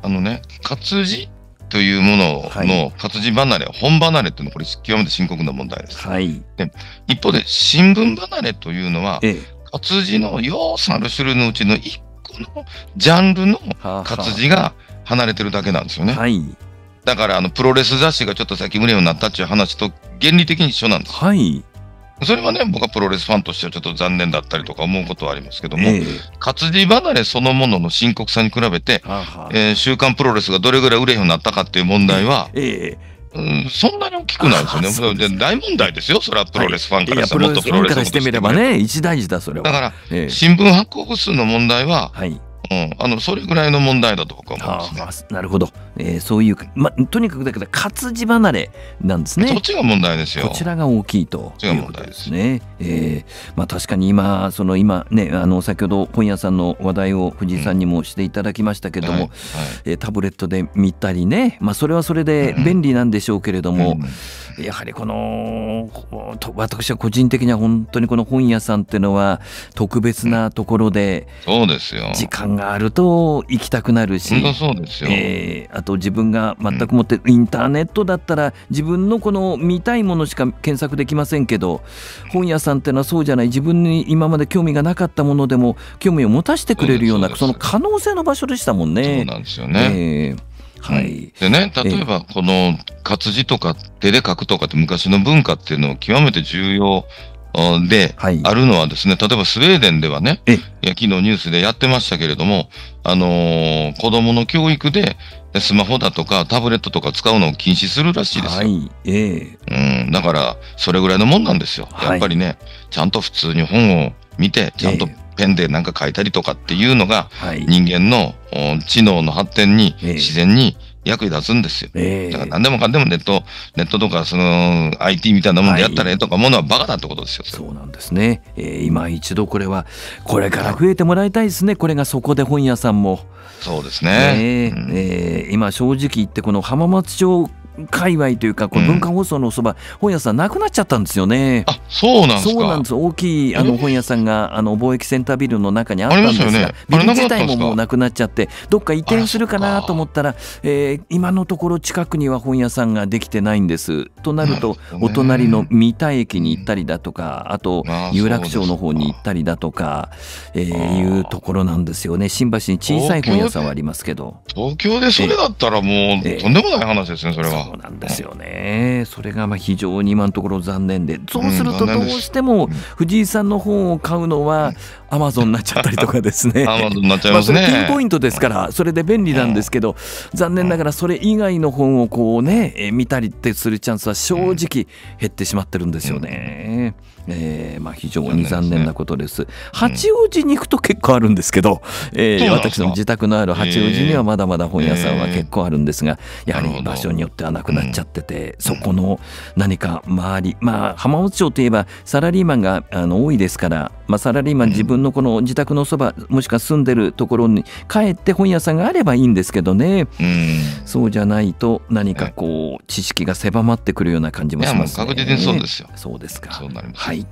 あのね活字というものの活字離れ、はい、本離れっていうのはこれ極めて深刻な問題です。はい、で一方で新聞離れというのは、ええ、活字の要素ある種類のうちの一個のジャンルの活字が離れてるだけなんですよね。はい、だからあのプロレス雑誌がちょっと先無理になったっていう話と原理的に一緒なんです。はいそれはね、僕はプロレスファンとしてはちょっと残念だったりとか思うことはありますけども、えー、活字離れそのものの深刻さに比べて、えー、週刊プロレスがどれぐらい売れへんようになったかっていう問題は、えー、うん、そんなに大きくないですよね。大問題ですよ、それはプロレスファンからしたら、はい、もっとプロレスファンからしてみればね、一大事だ、それは。だから、えー、新聞発行部数の問題は、はいうん、あのそれぐらいの問題だと僕は思うすね。なるほど、えー、そういう、ま、とにかくだけど活字離れなんですね。そっちが問題ですよ。こちらが大きいとうですね。えまあ、確かに今その今ねあの先ほど本屋さんの話題を藤井さんにもしていただきましたけども、うんはいはい、えー、タブレットで見たりね、まあ、それはそれで便利なんでしょうけれども、うん、やはりこの私は個人的には本当にこの本屋さんっていうのは特別なところで、そうですよ時間があると行きたくなるし、えー、あと自分が全くもって、インターネットだったら自分のこの見たいものしか検索できませんけど本屋さんってのはそうじゃない自分に今まで興味がなかったものでも興味を持たせてくれるようなその可能性の場所でしたもんね。そうなんですよね、えーはい、でね、例えばこの活字とか手で書くとかって昔の文化っていうのは極めて重要で、あるのはですね、例えばスウェーデンではね、え昨日ニュースでやってましたけれども、あのー、子供の教育でスマホだとかタブレットとか使うのを禁止するらしいですよ。はいえー、うん、だから、それぐらいのもんなんですよ。やっぱりね、はい、ちゃんと普通に本を見て、ちゃんとペンでなんか書いたりとかっていうのが、人間の知能の発展に、自然に、役に立つんですよ。えー、だから何でもかんでもネット、ネットとかその IT みたいなもんでやったらええとかものはバカだってことですよ。そうなんですね。えー、今一度これは、これから増えてもらいたいですね。これがそこで本屋さんも。そうですね。えー、うん、えー、今正直言ってこの浜松町界隈というかこう文化放送のそば、うん、本屋さんなくなっちゃったんですよね。あそうなんですか大きいあの本屋さんがあの貿易センタービルの中にあったんですが、ね、ビル自体ももうなくなっちゃってどっか移転するかなと思ったら、えー、今のところ近くには本屋さんができてないんです。となると、お隣の三田駅に行ったりだとかあと有楽町の方に行ったりだとか、えー、いうところなんですよね新橋に小さい本屋さんはありますけど東京でそれだったらもう、とんでもない話ですねそれは。そうなんですよね、それがまあ非常に今のところ残念でそうするとどうしても藤井さんの本を買うのは、アマゾンになっちゃったりとかですね アマゾンなっちゃいますね、まあ、ピンポイントですからそれで便利なんですけど、残念ながらそれ以外の本をこうね、え見たりってするチャンスは正直減ってしまってるんですよね、えー、まあ、非常に残念なことです、ね、八王子に行くと結構あるんですけど、えー、私の自宅のある八王子にはまだまだ本屋さんは結構あるんですが、やはり場所によってはなくなっちゃってて、そこの何か周りまあ浜松町といえばサラリーマンがあの多いですから、まあ、サラリーマン自分分のこの自宅のそばもしくは住んでるところに帰って本屋さんがあればいいんですけどね、うん、そうじゃないと何かこう知識が狭まってくるような感じもしますね。確実にそうですよ。そうですか。そうなります、はい。今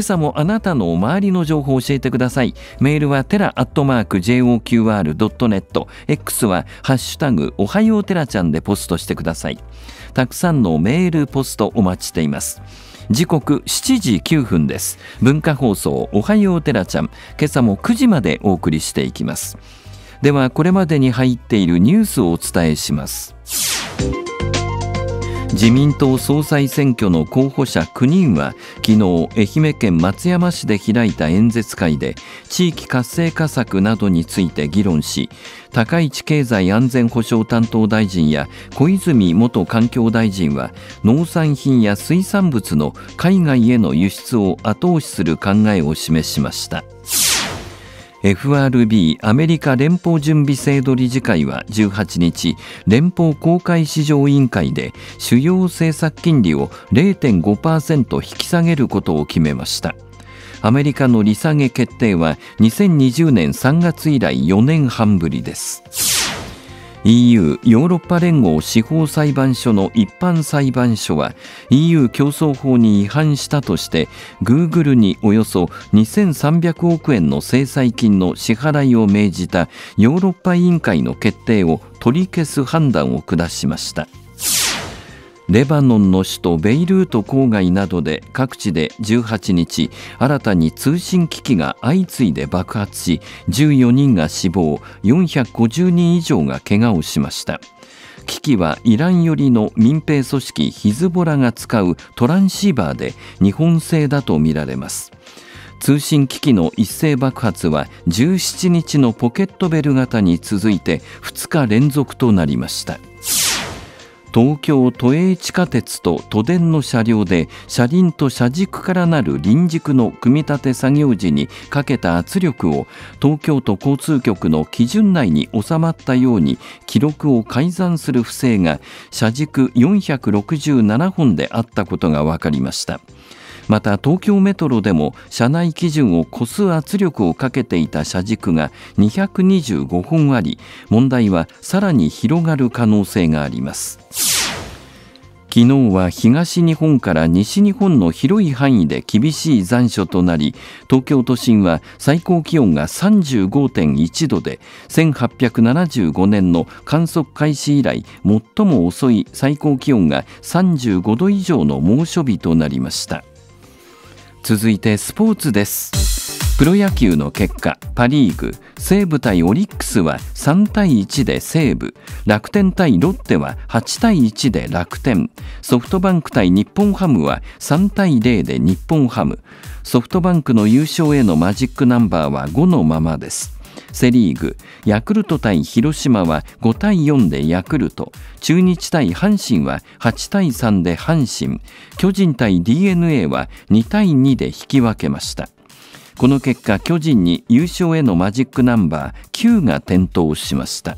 朝もあなたの周りの情報を教えてください。メールはテラアットマーク JOQR.net。X はハッシュタグおはようテラちゃんでポストしてください。たくさんのメール、ポストお待ちしています。時刻7時9分です文化放送おはようテラちゃん今朝も9時までお送りしていきますではこれまでに入っているニュースをお伝えします自民党総裁選挙の候補者9人は昨日愛媛県松山市で開いた演説会で地域活性化策などについて議論し高市経済安全保障担当大臣や小泉元環境大臣は農産品や水産物の海外への輸出を後押しする考えを示しました。FRB アメリカ連邦準備制度理事会は18日連邦公開市場委員会で主要政策金利を0.5%引き下げることを決めましたアメリカの利下げ決定は2020年3月以来4年半ぶりです EU ヨーロッパ連合司法裁判所の一般裁判所は EU 競争法に違反したとしてグーグルにおよそ2300億円の制裁金の支払いを命じたヨーロッパ委員会の決定を取り消す判断を下しました。レバノンの首都ベイルート郊外などで各地で18日新たに通信機器が相次いで爆発し14人が死亡450人以上が怪我をしました機器はイラン寄りの民兵組織ヒズボラが使うトランシーバーで日本製だとみられます通信機器の一斉爆発は17日のポケットベル型に続いて2日連続となりました。東京都営地下鉄と都電の車両で車輪と車軸からなる輪軸の組み立て作業時にかけた圧力を東京都交通局の基準内に収まったように記録を改ざんする不正が車軸467本であったことが分かりました。また東京メトロでも車内基準を超す圧力をかけていた車軸が225本あり問題はさらに広がる可能性があります昨日は東日本から西日本の広い範囲で厳しい残暑となり東京都心は最高気温が35.1度で1875年の観測開始以来最も遅い最高気温が35度以上の猛暑日となりました。続いてスポーツですプロ野球の結果パ・リーグ西武対オリックスは3対1で西武楽天対ロッテは8対1で楽天ソフトバンク対日本ハムは3対0で日本ハムソフトバンクの優勝へのマジックナンバーは5のままですセ・リーグヤクルト対広島は5対4でヤクルト中日対阪神は8対3で阪神巨人対 d n a は2対2で引き分けましたこの結果巨人に優勝へのマジックナンバー9が点灯しました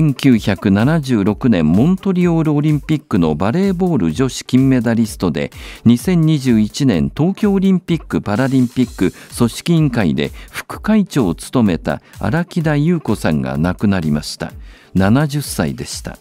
1976年モントリオールオリンピックのバレーボール女子金メダリストで2021年東京オリンピック・パラリンピック組織委員会で副会長を務めた荒木田優子さんが亡くなりました70歳でした。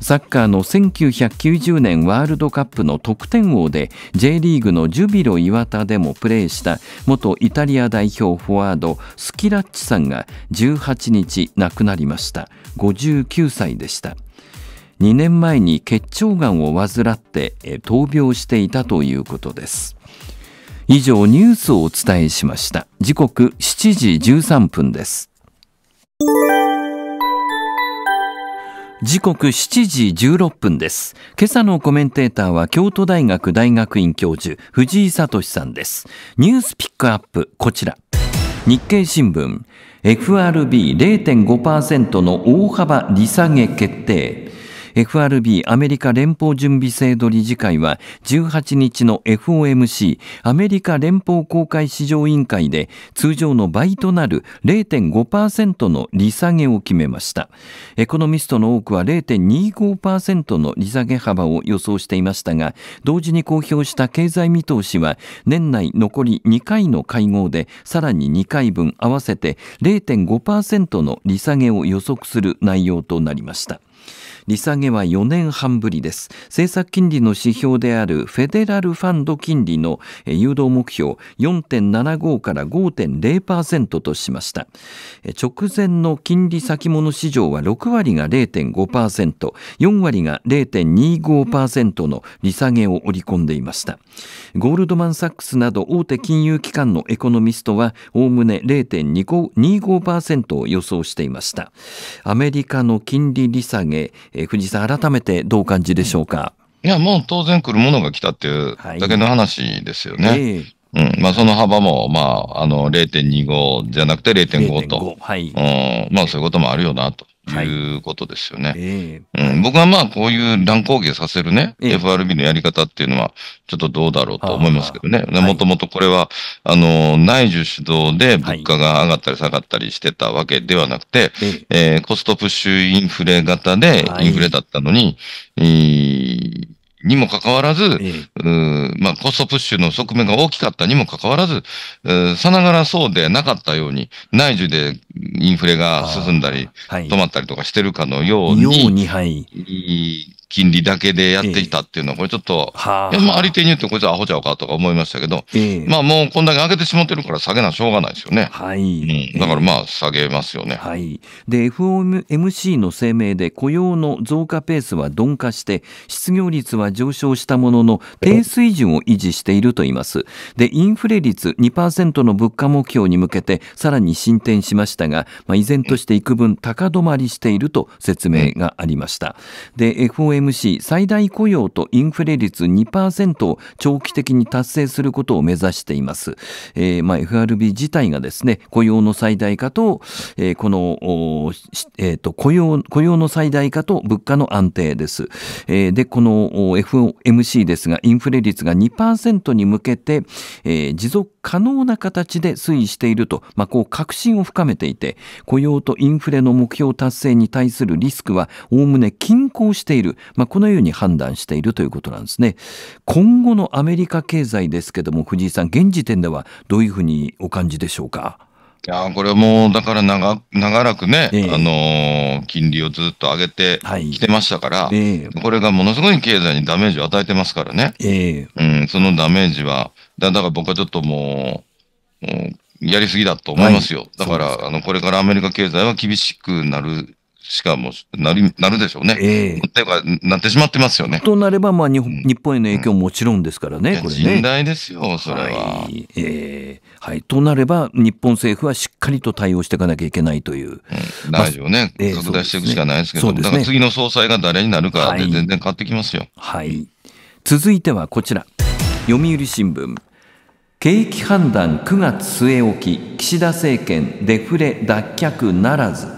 サッカーの1990年ワールドカップの得点王で J リーグのジュビロ磐田でもプレーした元イタリア代表フォワードスキラッチさんが18日亡くなりました59歳でした2年前に結腸がんを患って闘病していたということです以上ニュースをお伝えしました時刻7時13分です時刻7時16分です。今朝のコメンテーターは京都大学大学院教授藤井聡さんです。ニュースピックアップ、こちら。日経新聞、FRB0.5% の大幅利下げ決定。FRB アメリカ連邦準備制度理事会は18日の FOMC アメリカ連邦公開市場委員会で通常の倍となる0.5%の利下げを決めましたエコノミストの多くは0.25%の利下げ幅を予想していましたが同時に公表した経済見通しは年内残り2回の会合でさらに2回分合わせて0.5%の利下げを予測する内容となりました利下げは4年半ぶりです政策金利の指標であるフェデラルファンド金利の誘導目標4.75から5.0%としました直前の金利先物市場は6割が0.5%、4割が0.25%の利下げを織り込んでいましたゴールドマン・サックスなど大手金融機関のエコノミストはおおむね0.25%を予想していましたアメリカの金利利下げげ、えー、藤井さん、改めてどうお感じでしょうか。いや、もう当然来るものが来たっていうだけの話ですよね。はい、えーうん。まあ、その幅も、まあ、あの、0.25じゃなくて0.5と。0.5。はい。うん。まあ、そういうこともあるよな、と。いうことですよね。はいうん、僕はまあこういう乱高下させるね、えー、FRB のやり方っていうのはちょっとどうだろうと思いますけどね。もともとこれは、あの、内需主導で物価が上がったり下がったりしてたわけではなくて、はい、えー、コストプッシュインフレ型でインフレだったのに、はい、えーにもかかわらず、ええ、まあ、コストプッシュの側面が大きかったにもかかわらず、さながらそうでなかったように、内需でインフレが進んだり、はい、止まったりとかしてるかのように、ようにはい、金利だけでやっていたっていうのは、これちょっと、まあ、あり手に言うと、こいつアホちゃうかとか思いましたけど、まあもうこんだけ上げてしまってるから下げなしょうがないですよね。はい。うん、だからまあ下げますよね。はい。で、FOMC の声明で雇用の増加ペースは鈍化して、失業率は上昇したものの、低水準を維持していると言います。で、インフレ率2%の物価目標に向けて、さらに進展しましたが、まあ、依然として幾分高止まりしていると説明がありました。で、FOMC FOMC 最大雇用とインフレ率2%を長期的に達成することを目指しています。えー、まあ FRB 自体がですね、雇用の最大化と、えー、この、えー、と雇用、雇用の最大化と物価の安定です。えー、で、この FOMC ですが、インフレ率が2%に向けて、えー、持続可能な形で推移していると、まあ、こう確信を深めていて、雇用とインフレの目標達成に対するリスクは、おおむね均衡している、まあ、このように判断しているということなんですね。今後のアメリカ経済ですけども、藤井さん、現時点ではどういうふうにお感じでしょうか。いやこれもだから長長らくね、えー、あのー、金利をずっと上げてきてましたから、はいえー、これがものすごい経済にダメージを与えてますからね、えー、うん、そのダメージは、だから僕はちょっともう、もうやりすぎだと思いますよ、はい、だからあのこれからアメリカ経済は厳しくなるしかもなりなるでしょうね。ええー。か、なってしまってますよね。となれば、まあ日本、日本への影響ももちろんですからね、うん、これね。甚大ですよ、それは。はい、ええー、はい。となれば、日本政府はしっかりと対応していかなきゃいけないという。うん、大丈夫ね。まあ、えー、拡大していくしかないですけど、ねだから次の総裁が誰になるかで全然変わってきますよ。はい、はい、続いてはこちら。読売新聞。景気判断9月末置き、岸田政権デフレ脱却ならず。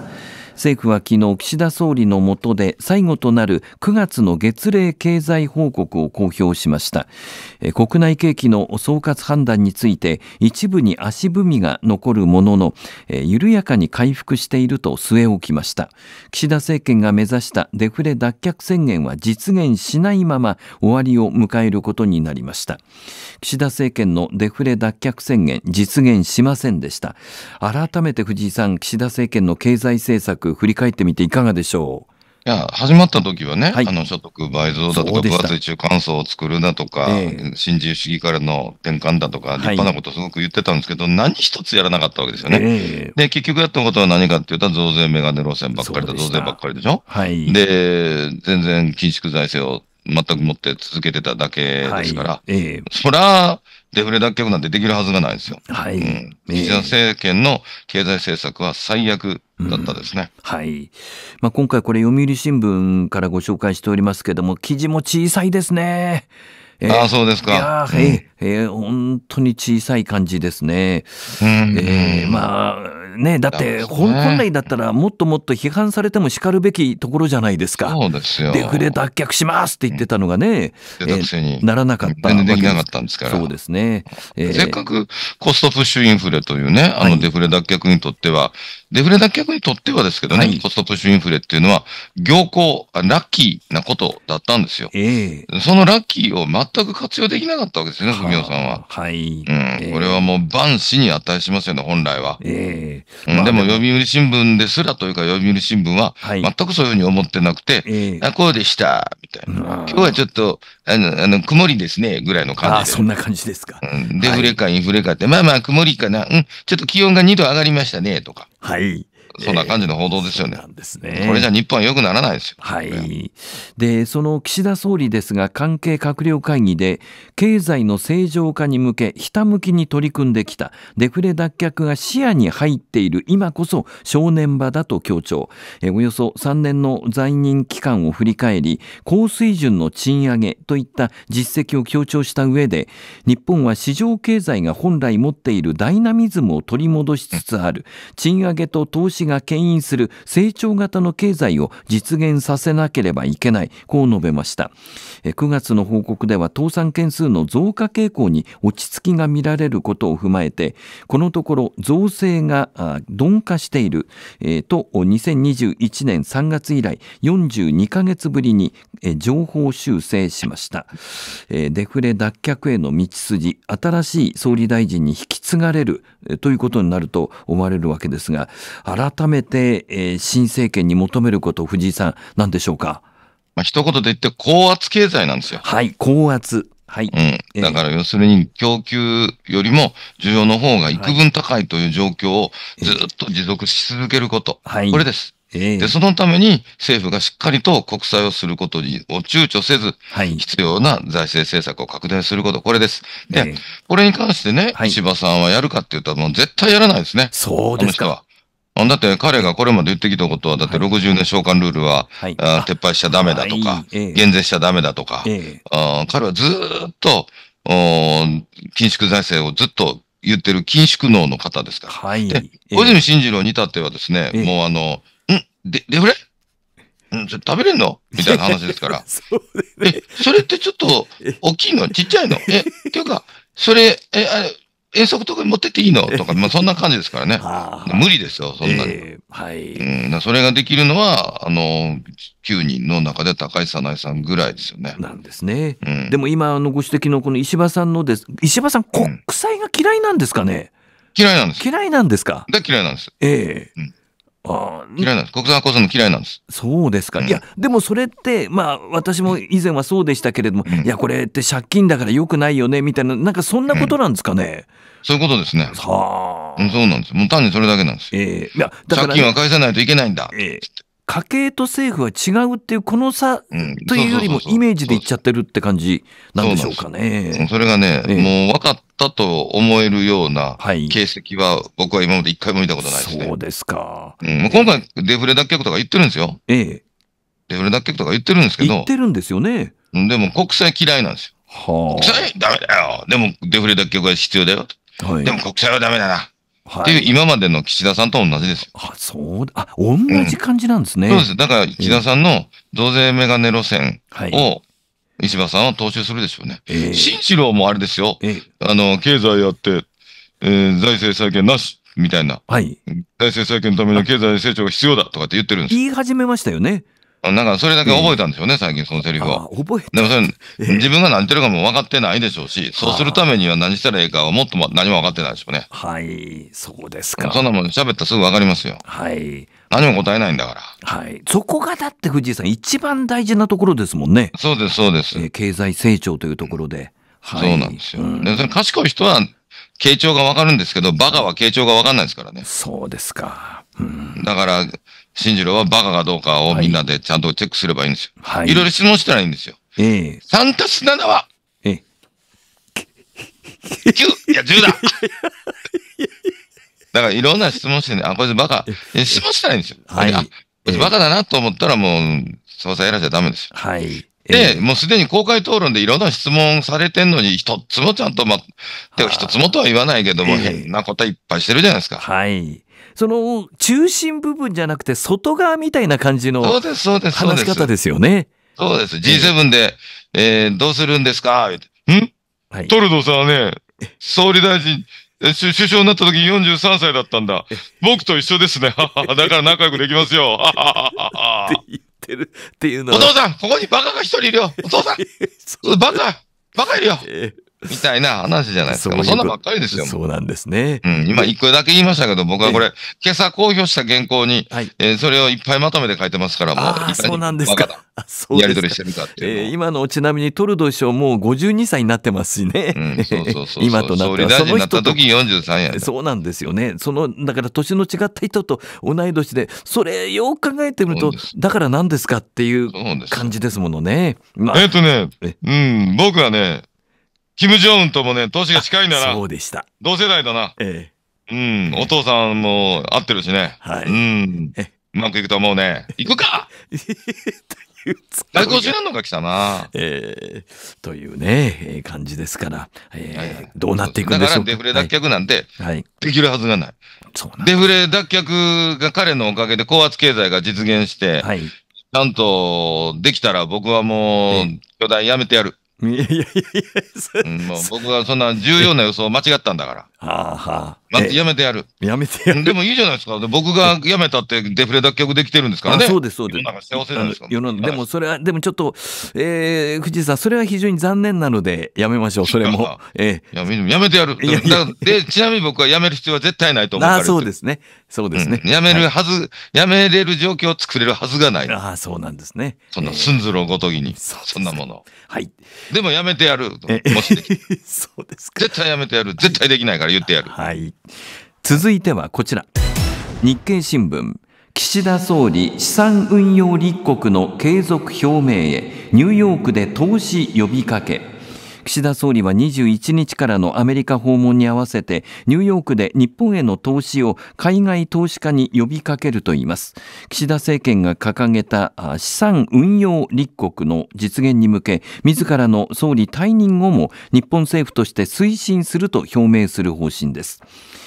政府は昨日岸田総理の下で最後となる9月の月例経済報告を公表しました国内景気の総括判断について一部に足踏みが残るものの緩やかに回復していると据え置きました岸田政権が目指したデフレ脱却宣言は実現しないまま終わりを迎えることになりました岸田政権のデフレ脱却宣言実現しませんでした改めて藤井さん岸田政権の経済政策振り返ってみていかがでしょういや、始まった時はね、はい、あの所得倍増だとか、分厚い中間層を作るだとか、えー、新自由主義からの転換だとか、立派なことすごく言ってたんですけど、はい、何一つやらなかったわけですよね。えー、で、結局やったことは何かって言ったら、増税メガネ路線ばっかりだ、増税ばっかりでしょ、はい、で、全然緊縮財政を全く持って続けてただけですから、はい、えー、そら、デフレ脱却なんてできるはずがないんですよ。はい。うん。岸田政権の経済政策は最悪だったですね。うん、はい。まあ、今回これ読売新聞からご紹介しておりますけども、記事も小さいですね。えー、ああ、そうですか。いや、えー、えー、本当に小さい感じですね。うん、えー、まあ、ね、だって本、ね、本来だったらもっともっと批判されてもしかるべきところじゃないですか。そうですよ。デフレ脱却しますって言ってたのがね、うん、にならなかった。全然できなかったんですから。そうですね。えー、せっかくコストプッシュインフレというね、あのデフレ脱却にとっては、はい、デフレ脱却にとってはですけどね、はい、コストプッシュインフレっていうのは、行幸、ラッキーなことだったんですよ。えー、そのラッキーを全く活用できなかったわけですね、文雄さんは。はい。うん、これはもう万死に値しますよね、本来は。えーまあ、でも読売新聞ですらというか、読売新聞は、全くそういうふうに思ってなくて、えー、あこうでした、みたいな。今日はちょっと、あの、あの曇りですね、ぐらいの感じで。あそんな感じですか。うん、デフレかインフレかって、はい、まあまあ曇りかな、うん、ちょっと気温が2度上がりましたね、とか。はい。そんな感じの報道ですよね。えー、なんですね。これじゃ日本は良くならないですよ。はい。で、その岸田総理ですが、関係閣僚会議で、経済の正常化に向け、ひたむきに取り組んできた、デフレ脱却が視野に入っている今こそ正念場だと強調。えおよそ3年の在任期間を振り返り、高水準の賃上げといった実績を強調した上で、日本は市場経済が本来持っているダイナミズムを取り戻しつつある、賃上げと投資氏が牽引する成長型の経済を実現させなければいけない、こう述べました。9月の報告では倒産件数の増加傾向に落ち着きが見られることを踏まえて、このところ増税が鈍化している、えと2021年3月以来42ヶ月ぶりに、え情報修正しました、えデフレ脱却への道筋新しい総理大臣に引き継がれる、ということになると思われるわけですが改改めて、えー、新政権に求めること、藤井さん、なんでしょうか。まあ一言で言って、高圧経済なんですよ。はい、高圧。はい。うん。だから要するに供給よりも需要の方が幾分高いという状況をずっと持続し続けること。はい。これです。ええ。で、そのために政府がしっかりと国債をすることに、を躊躇せず、はい。必要な財政政策を拡大すること、これです。で、これに関してね、はい、千葉さんはやるかって言ったらもう絶対やらないですね。そうですか。は。だって彼がこれまで言ってきたことは、だって60年償還ルールは、はい、あ撤廃しちゃダメだとか、減税しちゃダメだとか、えあ彼はずっと、緊縮財政をずっと言ってる緊縮能の方ですから。はい。で、小泉進次郎に至ってはですね、もうあの、んデでフレん食べれんのみたいな話ですから。そえ、それってちょっと大きいのちっちゃいのえ、っていうか、それ、え、あれ、遠足とか持ってっていいのとか、まあ、そんな感じですからね。無理ですよ、そんなに。えー、はい。うん、それができるのは、あの、9人の中で高さ早苗さんぐらいですよね。なんですね。うん、でも今のご指摘のこの石破さんのです、石破さん国債が嫌いなんですかね、うん、嫌いなんです。嫌いなんですか。だ嫌いなんです。ええーうんあ嫌いなんです。国産こその嫌いなんです。そうですか。うん、いや、でもそれって、まあ、私も以前はそうでしたけれども、うん、いや、これって借金だからよくないよね、みたいな、なんかそんなことなんですかね。うん、そういうことですね。はあ。そうなんですよ。もう単にそれだけなんですよ。ええー、いや、だから、ね、借金は返さないといけないんだ。ええー家計と政府は違うっていうこの差というよりもイメージでいっちゃってるって感じなんでしょうかね。それがね、えー、もう分かったと思えるような形跡は僕は今まで一回も見たことないですね。そうですか。うん、今回デフレ脱却とか言ってるんですよ。ええデフレ脱却とか言ってるんですけど。言ってるんですよね。でも国債嫌いなんですよ。はあ、国債ダメだよ。でもデフレ脱却は必要だよ。はい、でも国債はダメだな。はい、っていう今までの岸田さんと同じですよ。あ、そうあ、同じ感じなんですね、うん。そうです。だから岸田さんの増税メガネ路線を、石破さんは踏襲するでしょうね。えー、新次郎もあれですよ。えー、あの、経済やって、えー、財政再建なし、みたいな。はい。財政再建のための経済成長が必要だとかって言ってるんです言い始めましたよね。なんかそれだけ覚えたんでしょうね、最近そのセリフを。覚えでもそれ、自分が何言ってるかも分かってないでしょうし、そうするためには何したらいいかはもっとも何も分かってないでしょうね。はい、そうですか。そんなもん喋ったらすぐ分かりますよ。はい。何も答えないんだから。はい。そこがだって藤井さん、一番大事なところですもんね。そうです、そうです。えー、経済成長というところで。はい、そうなんですよ。うん、でそれ賢い人は、傾聴が分かるんですけど、バカは傾聴が分かんないですからね。そうですか。うん、だから、進次郎はバカかどうかをみんなでちゃんとチェックすればいいんですよ。はい。いろいろ質問したらいいんですよ。ええー。3たす7はええー。9! いや、10だだからいろんな質問してね、あ、こいつバカ。質問したらいいんですよ。はい。あ、こいつバカだなと思ったらもう、捜査やらちゃダメですよ。はい。で、もうすでに公開討論でいろんな質問されてんのに、一つもちゃんと、ま、て一つもとは言わないけども、変な答えいっぱいしてるじゃないですか。はい。その中心部分じゃなくて外側みたいな感じの話し方ですよね。そうです。G7 で、えー、どうするんですかん、はい、トルドーさんはね、総理大臣、首相になった時43歳だったんだ。僕と一緒ですね。だから仲良くできますよ。って言ってるっていうのは。お父さん、ここにバカが一人いるよ。お父さん、バカ、バカいるよ。みたいな話じゃないですか。そううそんなばっかりですよ。そうなんですね。うん、今一個だけ言いましたけど、僕はこれ、今朝公表した原稿に、はい、えー、それをいっぱいまとめて書いてますから、もう、そうなんですか。やり取りしてるかっていう。えー、今のちなみにトルドー首相もう52歳になってますしね。うん、そうそうそう 今となっては。総理大臣になった時43や、そうなんですよね。その、だから年の違った人と同い年で、それよく考えてみると、だから何ですかっていう感じですものね。まあ、えっとね、うん、僕はね、キム・ジョンンともね、年が近いんだな。そうでした。同世代だな。ええ。うん、お父さんも合ってるしね。はい。うん。うまくいくと思うね。行くか外交知らのが来たな、えー、というね、えー、感じですから、えー、はいはい、どうなっていくんでしょうかだからデフレ脱却なんて、はい、できるはずがない、デフレ脱却が彼のおかげで高圧経済が実現して、はい、ちゃんとできたら僕はもう、巨大やめてやる。いやいやいや、うん、もう僕はそんな重要な予想間違ったんだから。ああ、はあ。やめてやる。やめてやる。でもいいじゃないですか。僕がやめたってデフレ脱却できてるんですからね。そうです、そうです。世の中幸せなんですか世の中。でもそれは、でもちょっと、えー、藤井さん、それは非常に残念なので、やめましょう、それも。えー、やめやめてやる。で、ちなみに僕はやめる必要は絶対ないと思うから。あそうですね。そうですね。うん、やめるはず、はい、やめれる状況を作れるはずがない。ああ、そうなんですね。そんな、すんずろごときに、えー、そんなもの。はい。でもやめてやる。えー、もし そうですか。絶対やめてやる。絶対できないから言ってやる。はい、続いてはこちら。日経新聞。岸田総理資産運用立国の継続表明へニューヨークで投資呼びかけ岸田総理は21日からのアメリカ訪問に合わせてニューヨークで日本への投資を海外投資家に呼びかけるといいます岸田政権が掲げた資産運用立国の実現に向け自らの総理退任後も日本政府として推進すると表明する方針です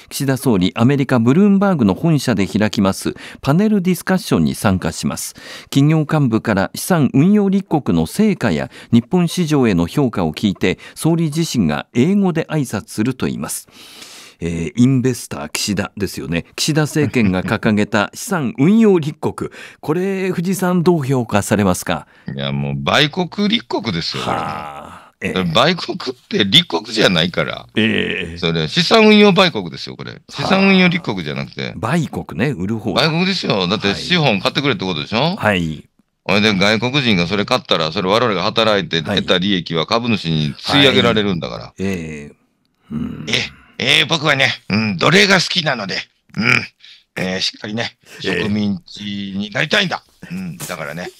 岸田総理アメリカブルームバーグの本社で開きますパネルディスカッションに参加します企業幹部から資産運用立国の成果や日本市場への評価を聞いて総理自身が英語で挨拶するといいますえー、インベスター岸田ですよね岸田政権が掲げた 資産運用立国これ藤井さんどう評価されますかいやもう売国立国ですよは売国って立国じゃないから。ええそれ、資産運用売国ですよ、これ。資産運用立国じゃなくて。売国ね、売る方。売国ですよ。だって資本買ってくれってことでしょはい。ほいで、外国人がそれ買ったら、それ我々が働いて得た利益は株主に吸い上げられるんだから。はい、ええー、うん、え、えー、僕はね、うん、奴隷が好きなので、うん、えー、しっかりね、植民地になりたいんだ。えー、うん、だからね、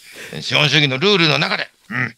資本主義のルールの中で、うん、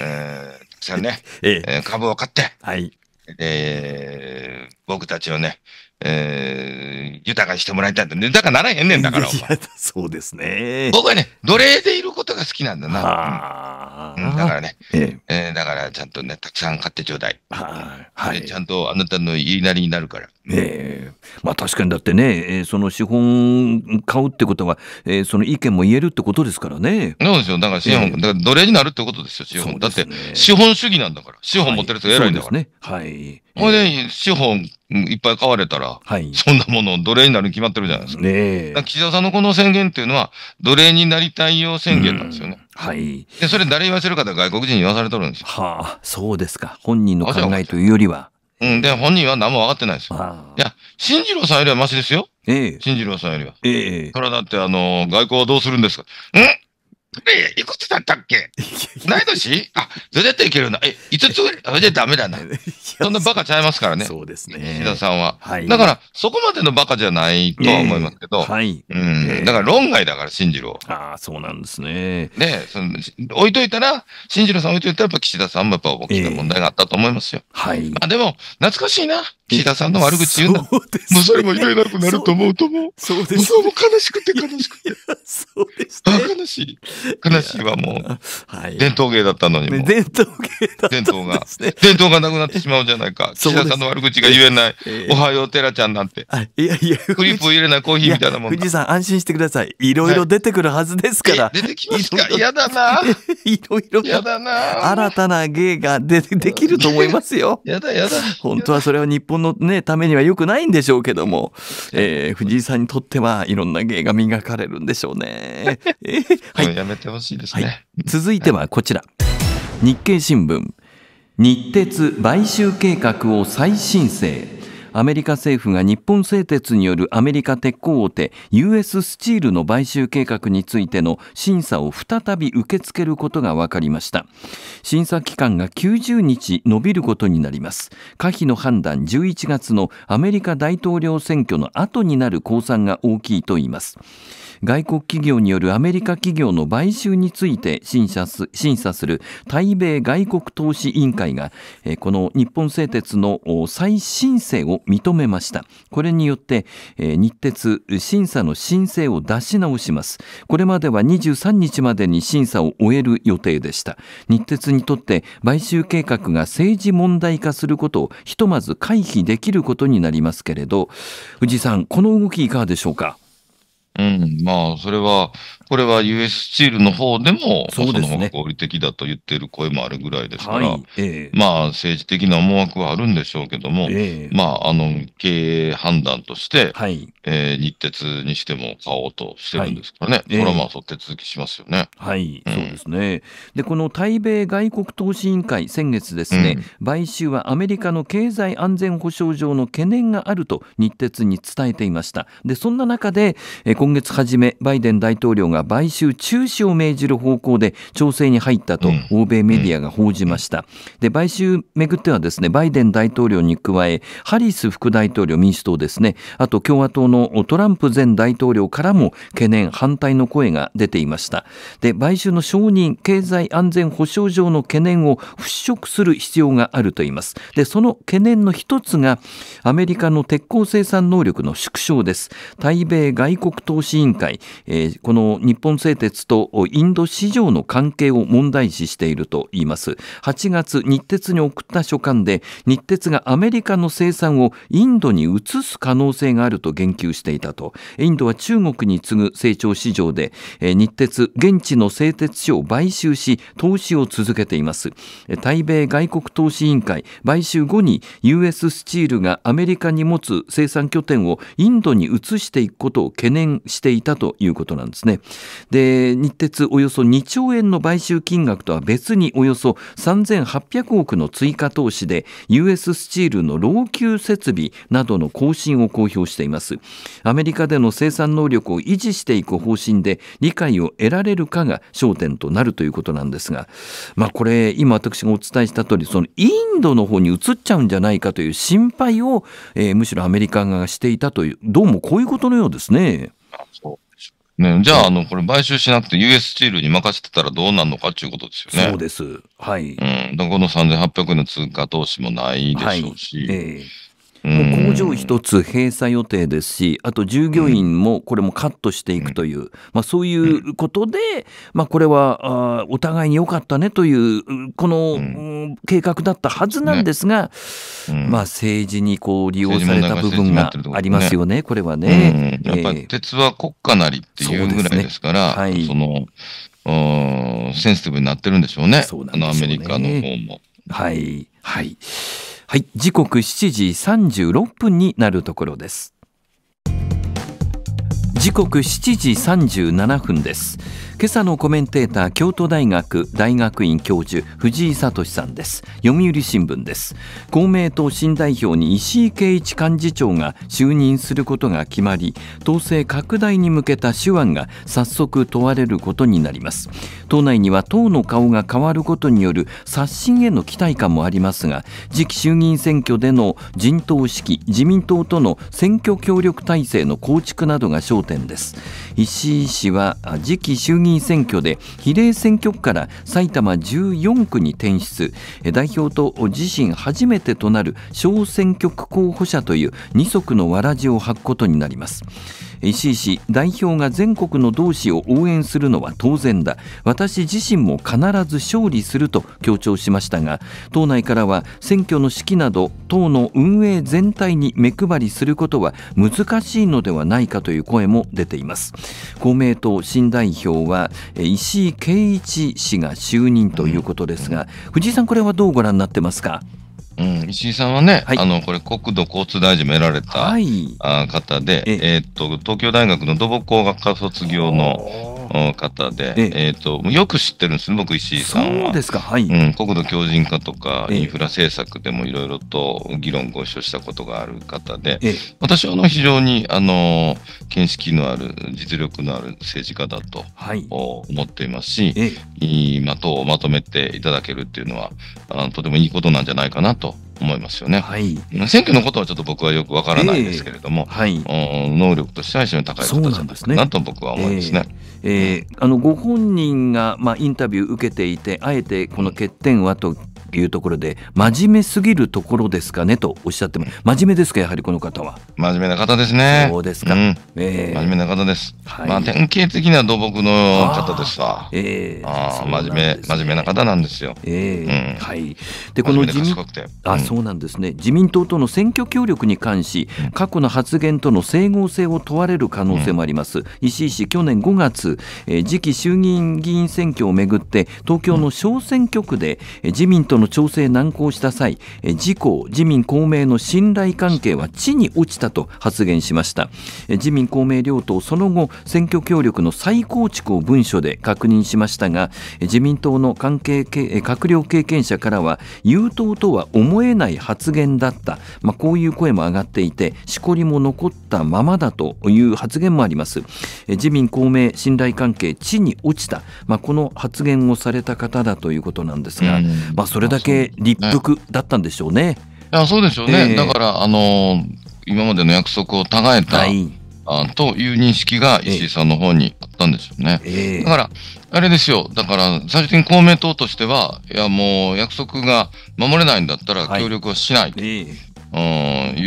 えーさんね、ええ、株を買って、はい、えー、僕たちをね、えー、豊かにしてもらいたいんだ。豊かならへんねんだから。そうですね。僕はね、奴隷でいることが好きなんだな。うん、だからね、えええー、だからちゃんとね、たくさん買ってちょうだい。はい。ちゃんとあなたの言いなりになるから。ええー、まあ確かにだってね、えー、その資本買うってことは、えー、その意見も言えるってことですからね。そうですよ。だから資本、えー、だから奴隷になるってことですよ、資本。ね、だって、資本主義なんだから。資本持ってる人偉いんだから。はい、ね。はい。ほれで、資本いっぱい買われたら、はい、そんなもの奴隷になるに決まってるじゃないですか。ねか岸田さんのこの宣言っていうのは、奴隷になりたいよう宣言なんですよね。はい。で、それ誰言わせるかって外国人に言わされとるんですよ。はあ、そうですか。本人の考えというよりは。うん、で、本人は何も分かってないですよ。いや、進次郎さんよりはましですよ。ええ。進次郎さんよりは。ええ。それはだって、あの、外交はどうするんですかんえ、いくつだったっけない年あ、それだっいけるんだ。え、5つそれじゃダメだな。そんなバカちゃいますからね。そうですね。石田さんは。はい。だから、そこまでのバカじゃないとは思いますけど。はい。うん。だから論外だから、新次郎。ああ、そうなんですね。ねその、置いといたら、新次郎さん置いといたら、やっぱ岸田さんもやっぱ大きな問題があったと思いますよ。はい。あ、でも、懐かしいな。岸田さんの悪口言うな。そうです、ね。もうそれも言えなくなると思うと思う。そうです、ね。もう悲しくて悲しくて。そうです、ね。あ、悲しい。悲しいわ、もう。はい。伝統芸だったのにも。伝統芸だった、ね、伝統が。伝統がなくなってしまうじゃないか。岸田さんの悪口が言えない。えー、おはよう、テラちゃんなんて。いやいや、フリップ入れないコーヒーみたいなもん。富士山、安心してください。いろいろ出てくるはずですから。はい、出てきますか嫌だな。いろいろ。嫌だな。新たな芸がてできると思いますよ。やだやだ。本当はそれは日本のね、ためには良くないんでしょうけども、えー、藤井さんにとってはいろんな芸が磨かれるんでしょうね。えー、はい。めてほしいですね、はい、続いてはこちら、日経新聞日鉄買収計画を再申請アメリカ政府が日本製鉄によるアメリカ鉄鋼大手 US スチールの買収計画についての審査を再び受け付けることが分かりました審査期間が90日延びることになります可否の判断11月のアメリカ大統領選挙の後になる公算が大きいといいます外国企業によるアメリカ企業の買収について審査する対米外国投資委員会が、この日本製鉄の再申請を認めました。これによって、日鉄審査の申請を出し直します。これまでは23日までに審査を終える予定でした。日鉄にとって買収計画が政治問題化することをひとまず回避できることになりますけれど、藤井さん、この動きいかがでしょうか。うん、まあ、それは、これは US スチールの方でも、そ、ね、の方が合理的だと言っている声もあるぐらいですから、はいえー、まあ政治的な思惑はあるんでしょうけども、えー、まああの経営判断として、はい、えー、日鉄にしても買おうとしてるんですからね、はい、えー、これはまあ手続きしますよね。はい、うん、そうですね。で、この対米外国投資委員会、先月ですね、うん、買収はアメリカの経済安全保障上の懸念があると日鉄に伝えていました。で、そんな中で、今月初め、バイデン大統領がが買収中止を命じる方向で調整に入ったと欧米メディアが報じました。で買収めぐってはですねバイデン大統領に加えハリス副大統領民主党ですねあと共和党のトランプ前大統領からも懸念反対の声が出ていましたで買収の承認経済安全保障上の懸念を払拭する必要があると言いますでその懸念の一つがアメリカの鉄鋼生産能力の縮小です対米外国投資委員会、えー、この日本製鉄とインド市場の関係を問題視していると言います8月日鉄に送った書簡で日鉄がアメリカの生産をインドに移す可能性があると言及していたとインドは中国に次ぐ成長市場で日鉄現地の製鉄所を買収し投資を続けています対米外国投資委員会買収後に US スチールがアメリカに持つ生産拠点をインドに移していくことを懸念していたということなんですねで日鉄およそ2兆円の買収金額とは別におよそ3800億の追加投資で US スチールの老朽設備などの更新を公表していますアメリカでの生産能力を維持していく方針で理解を得られるかが焦点となるということなんですが、まあ、これ今私がお伝えした通りそインドの方に移っちゃうんじゃないかという心配を、えー、むしろアメリカ側がしていたというどうもこういうことのようですね。そうね、じゃあ、あの、これ買収しなくて US チールに任せてたらどうなるのかっていうことですよね。そうです。はい。うん。だこの3800円の通貨投資もないでしょうし、はいえー、工場一つ閉鎖予定ですし、あと従業員もこれもカットしていくという、まあ、そういうことで、まあ、これはあお互いに良かったねという、この、計画だったはずなんですが、まあ、政治にこう利用された部分がありますよね、これはね。やっぱり鉄は国家なりっていうぐらいですから、そのセンシティブになってるんでしょうね、うねあのアメリカの方も。はい、はいはい、時刻7時36分になるところです。時刻7時37分です。今朝のコメンテーター京都大学大学院教授藤井聡さんです読売新聞です公明党新代表に石井啓一幹事長が就任することが決まり党勢拡大に向けた手腕が早速問われることになります党内には党の顔が変わることによる刷新への期待感もありますが次期衆議院選挙での陣頭指揮自民党との選挙協力体制の構築などが焦点です石井氏は次期衆議院選挙で比例選挙区から埼玉14区に転出代表と自身初めてとなる小選挙区候補者という二足のわらじを履くことになります石井氏代表が全国の同志を応援するのは当然だ私自身も必ず勝利すると強調しましたが党内からは選挙の指揮など党の運営全体に目配りすることは難しいのではないかという声も出ています公明党新代表は石井圭一氏が就任ということですが藤井さんこれはどうご覧になってますかうん、石井さんはね、はい、あのこれ国土交通大臣も得られた、はい、あ方で、ええー、っと東京大学の土木工学科卒業の方で、えーと、よく知ってるんですね、僕、石井さんは。そうですか、はい、うん、国土強靭化とか、インフラ政策でもいろいろと議論ご一緒したことがある方で、私はあの非常にあの見識のある、実力のある政治家だと、思っていますし、党とまとめていただけるっていうのはあの、とてもいいことなんじゃないかなと思いますよね。はい、選挙のことはちょっと僕はよくわからないですけれども、えー、はい、能力としては非常に高い方じゃないかなと僕は思いますね。すねえー、あのご本人が、まあ、インタビュー受けていてあえてこの欠点はというところで真面目すぎるところですかねとおっしゃっても真面目ですかやはりこの方は真面目な方ですねそうですか、うんえー、真面目な方です、はい、まあ典型的な土木の方ですわええー、あ真面目、真面目な方なんですよええーうん、はいでこの自民、うん、あそうなんですね自民党との選挙協力に関し過去の発言との整合性を問われる可能性もあります、石井氏去年5月、えー、次期衆議院議員選挙をめぐって東京の小選挙区で自民党のの調整難航した際自公自民公明の信頼関係は地に落ちたと発言しました自民公明両党その後選挙協力の再構築を文書で確認しましたが自民党の関係閣僚経験者からは優等とは思えない発言だった、まあ、こういう声も上がっていてしこりも残ったままだという発言もあります自民公明信頼関係地に落ちた、まあ、この発言をされた方だということなんですが、まあ、それだけ立腹だったんでしょうね。いやそうでしょうね、えー、だから、あのー、今までの約束をたえた、はい、あという認識が石井さんの方にあったんでしょうね。えー、だから、あれですよ、だから最終的に公明党としては、いやもう約束が守れないんだったら協力はしないと、はい、えー、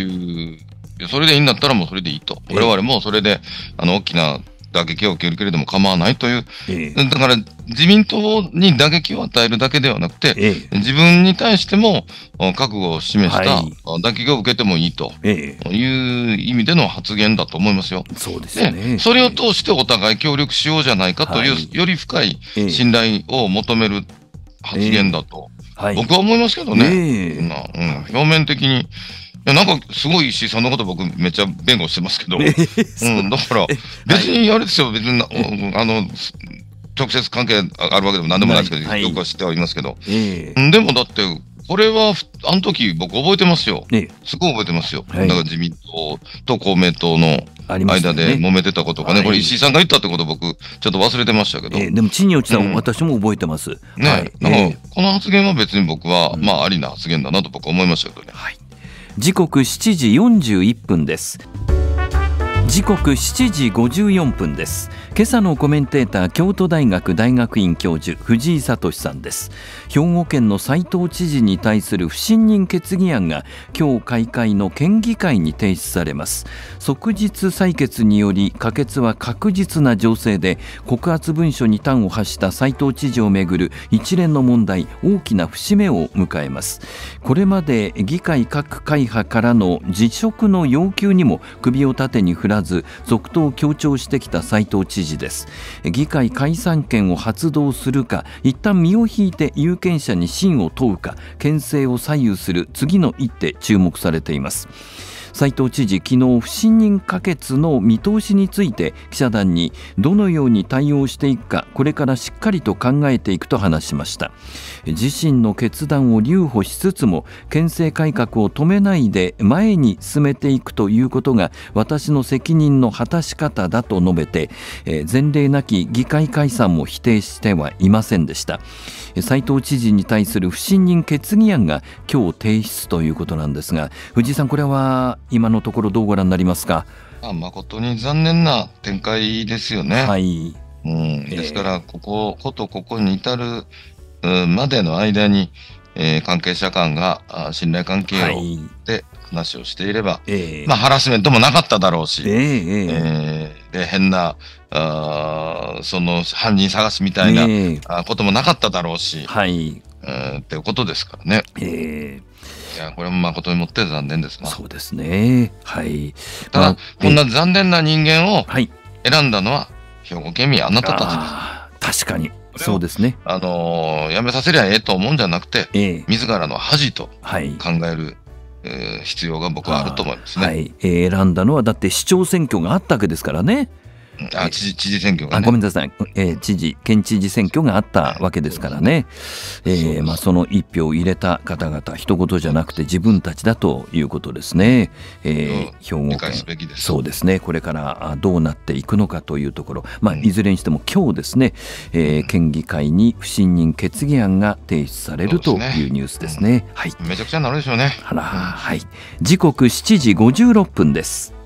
いう、それでいいんだったらもうそれでいいと、我々もそれであの大きな打撃を受けるけれども構わないという、えだから自民党に打撃を与えるだけではなくて、え、自分に対しても覚悟を示した打撃を受けてもいいという意味での発言だと思いますよ。そうですね、ね、それを通してお互い協力しようじゃないかという、はい、より深い信頼を求める発言だと、僕は思いますけどね、えー、うん、表面的に。や、なんかすごい石井さんのこと僕めっちゃ弁護してますけど、うん、だから、別にあれですよ、別に、あの、直接関係あるわけでも何でもないですけど、はい、よくは知ってはいますけど、えー、でもだって、これは、あの時僕覚えてますよ。すごい覚えてますよ。はい、だから自民党と公明党の間で揉めてたことがね、ねこれ石井さんが言ったってこと僕、ちょっと忘れてましたけど。えー、でも、地に落ちた、うん、私も覚えてます。ね、はい、んかこの発言は別に僕は、まあ、ありな発言だなと僕は思いましたけどね。はい時刻7時41分です時刻7時54分です今朝のコメンテーター京都大学大学院教授藤井聡さんです兵庫県の斉藤知事に対する不信任決議案が今日開会の県議会に提出されます即日採決により可決は確実な情勢で告発文書に端を発した斉藤知事をめぐる一連の問題大きな節目を迎えますこれまで議会各会派からの辞職の要求にも首を縦に振らず続投を強調してきた斉藤知事です議会解散権を発動するか一旦身を引いて有有権者に真を問うか、牽制を左右する次の一手注目されています。斉藤知事、昨日不信任可決の見通しについて記者団にどのように対応していくかこれからしっかりと考えていくと話しました自身の決断を留保しつつも憲政改革を止めないで前に進めていくということが私の責任の果たし方だと述べて、え前例なき議会解散も否定してはいませんでした斉藤知事に対する不信任決議案が今日提出ということなんですが藤井さんこれは今のところどうご覧になりますか。あ誠に残念な展開ですよね。はい。うん、ですから、ここ、ことここに至る、までの間に、えー、関係者間が信頼関係を、で話をしていれば、まあ、ハラスメントもなかっただろうし、えー、えー、で変なあその犯人探しみたいな、こともなかっただろうし、はい、えー、っていうことですからね。えー、いやこれも誠にもって残念です、そうですね、はい、ただ、まあ、こんな残念な人間を選んだのは兵庫県民あなたたちです。確かにそうですね。あのー、やめさせりゃええと思うんじゃなくて、えー、自らの恥と考える、はい、えー、必要が僕はあると思いますね。はい、えー、選んだのはだって市長選挙があったわけですからね。あ知事知事選挙が、ね、ごめんなさい、えー、知事、県知事選挙があったわけですからね、そ、ね、えー、まあ、その1票を入れた方々、一言じゃなくて自分たちだということですね、えー、兵庫県、そうですね、これからどうなっていくのかというところ、まあ、いずれにしても今日ですね、えー、県議会に不信任決議案が提出されるというニュースですね。すねはい、めちゃくちゃなるでしょうね。あら、はい、時刻7時56分です。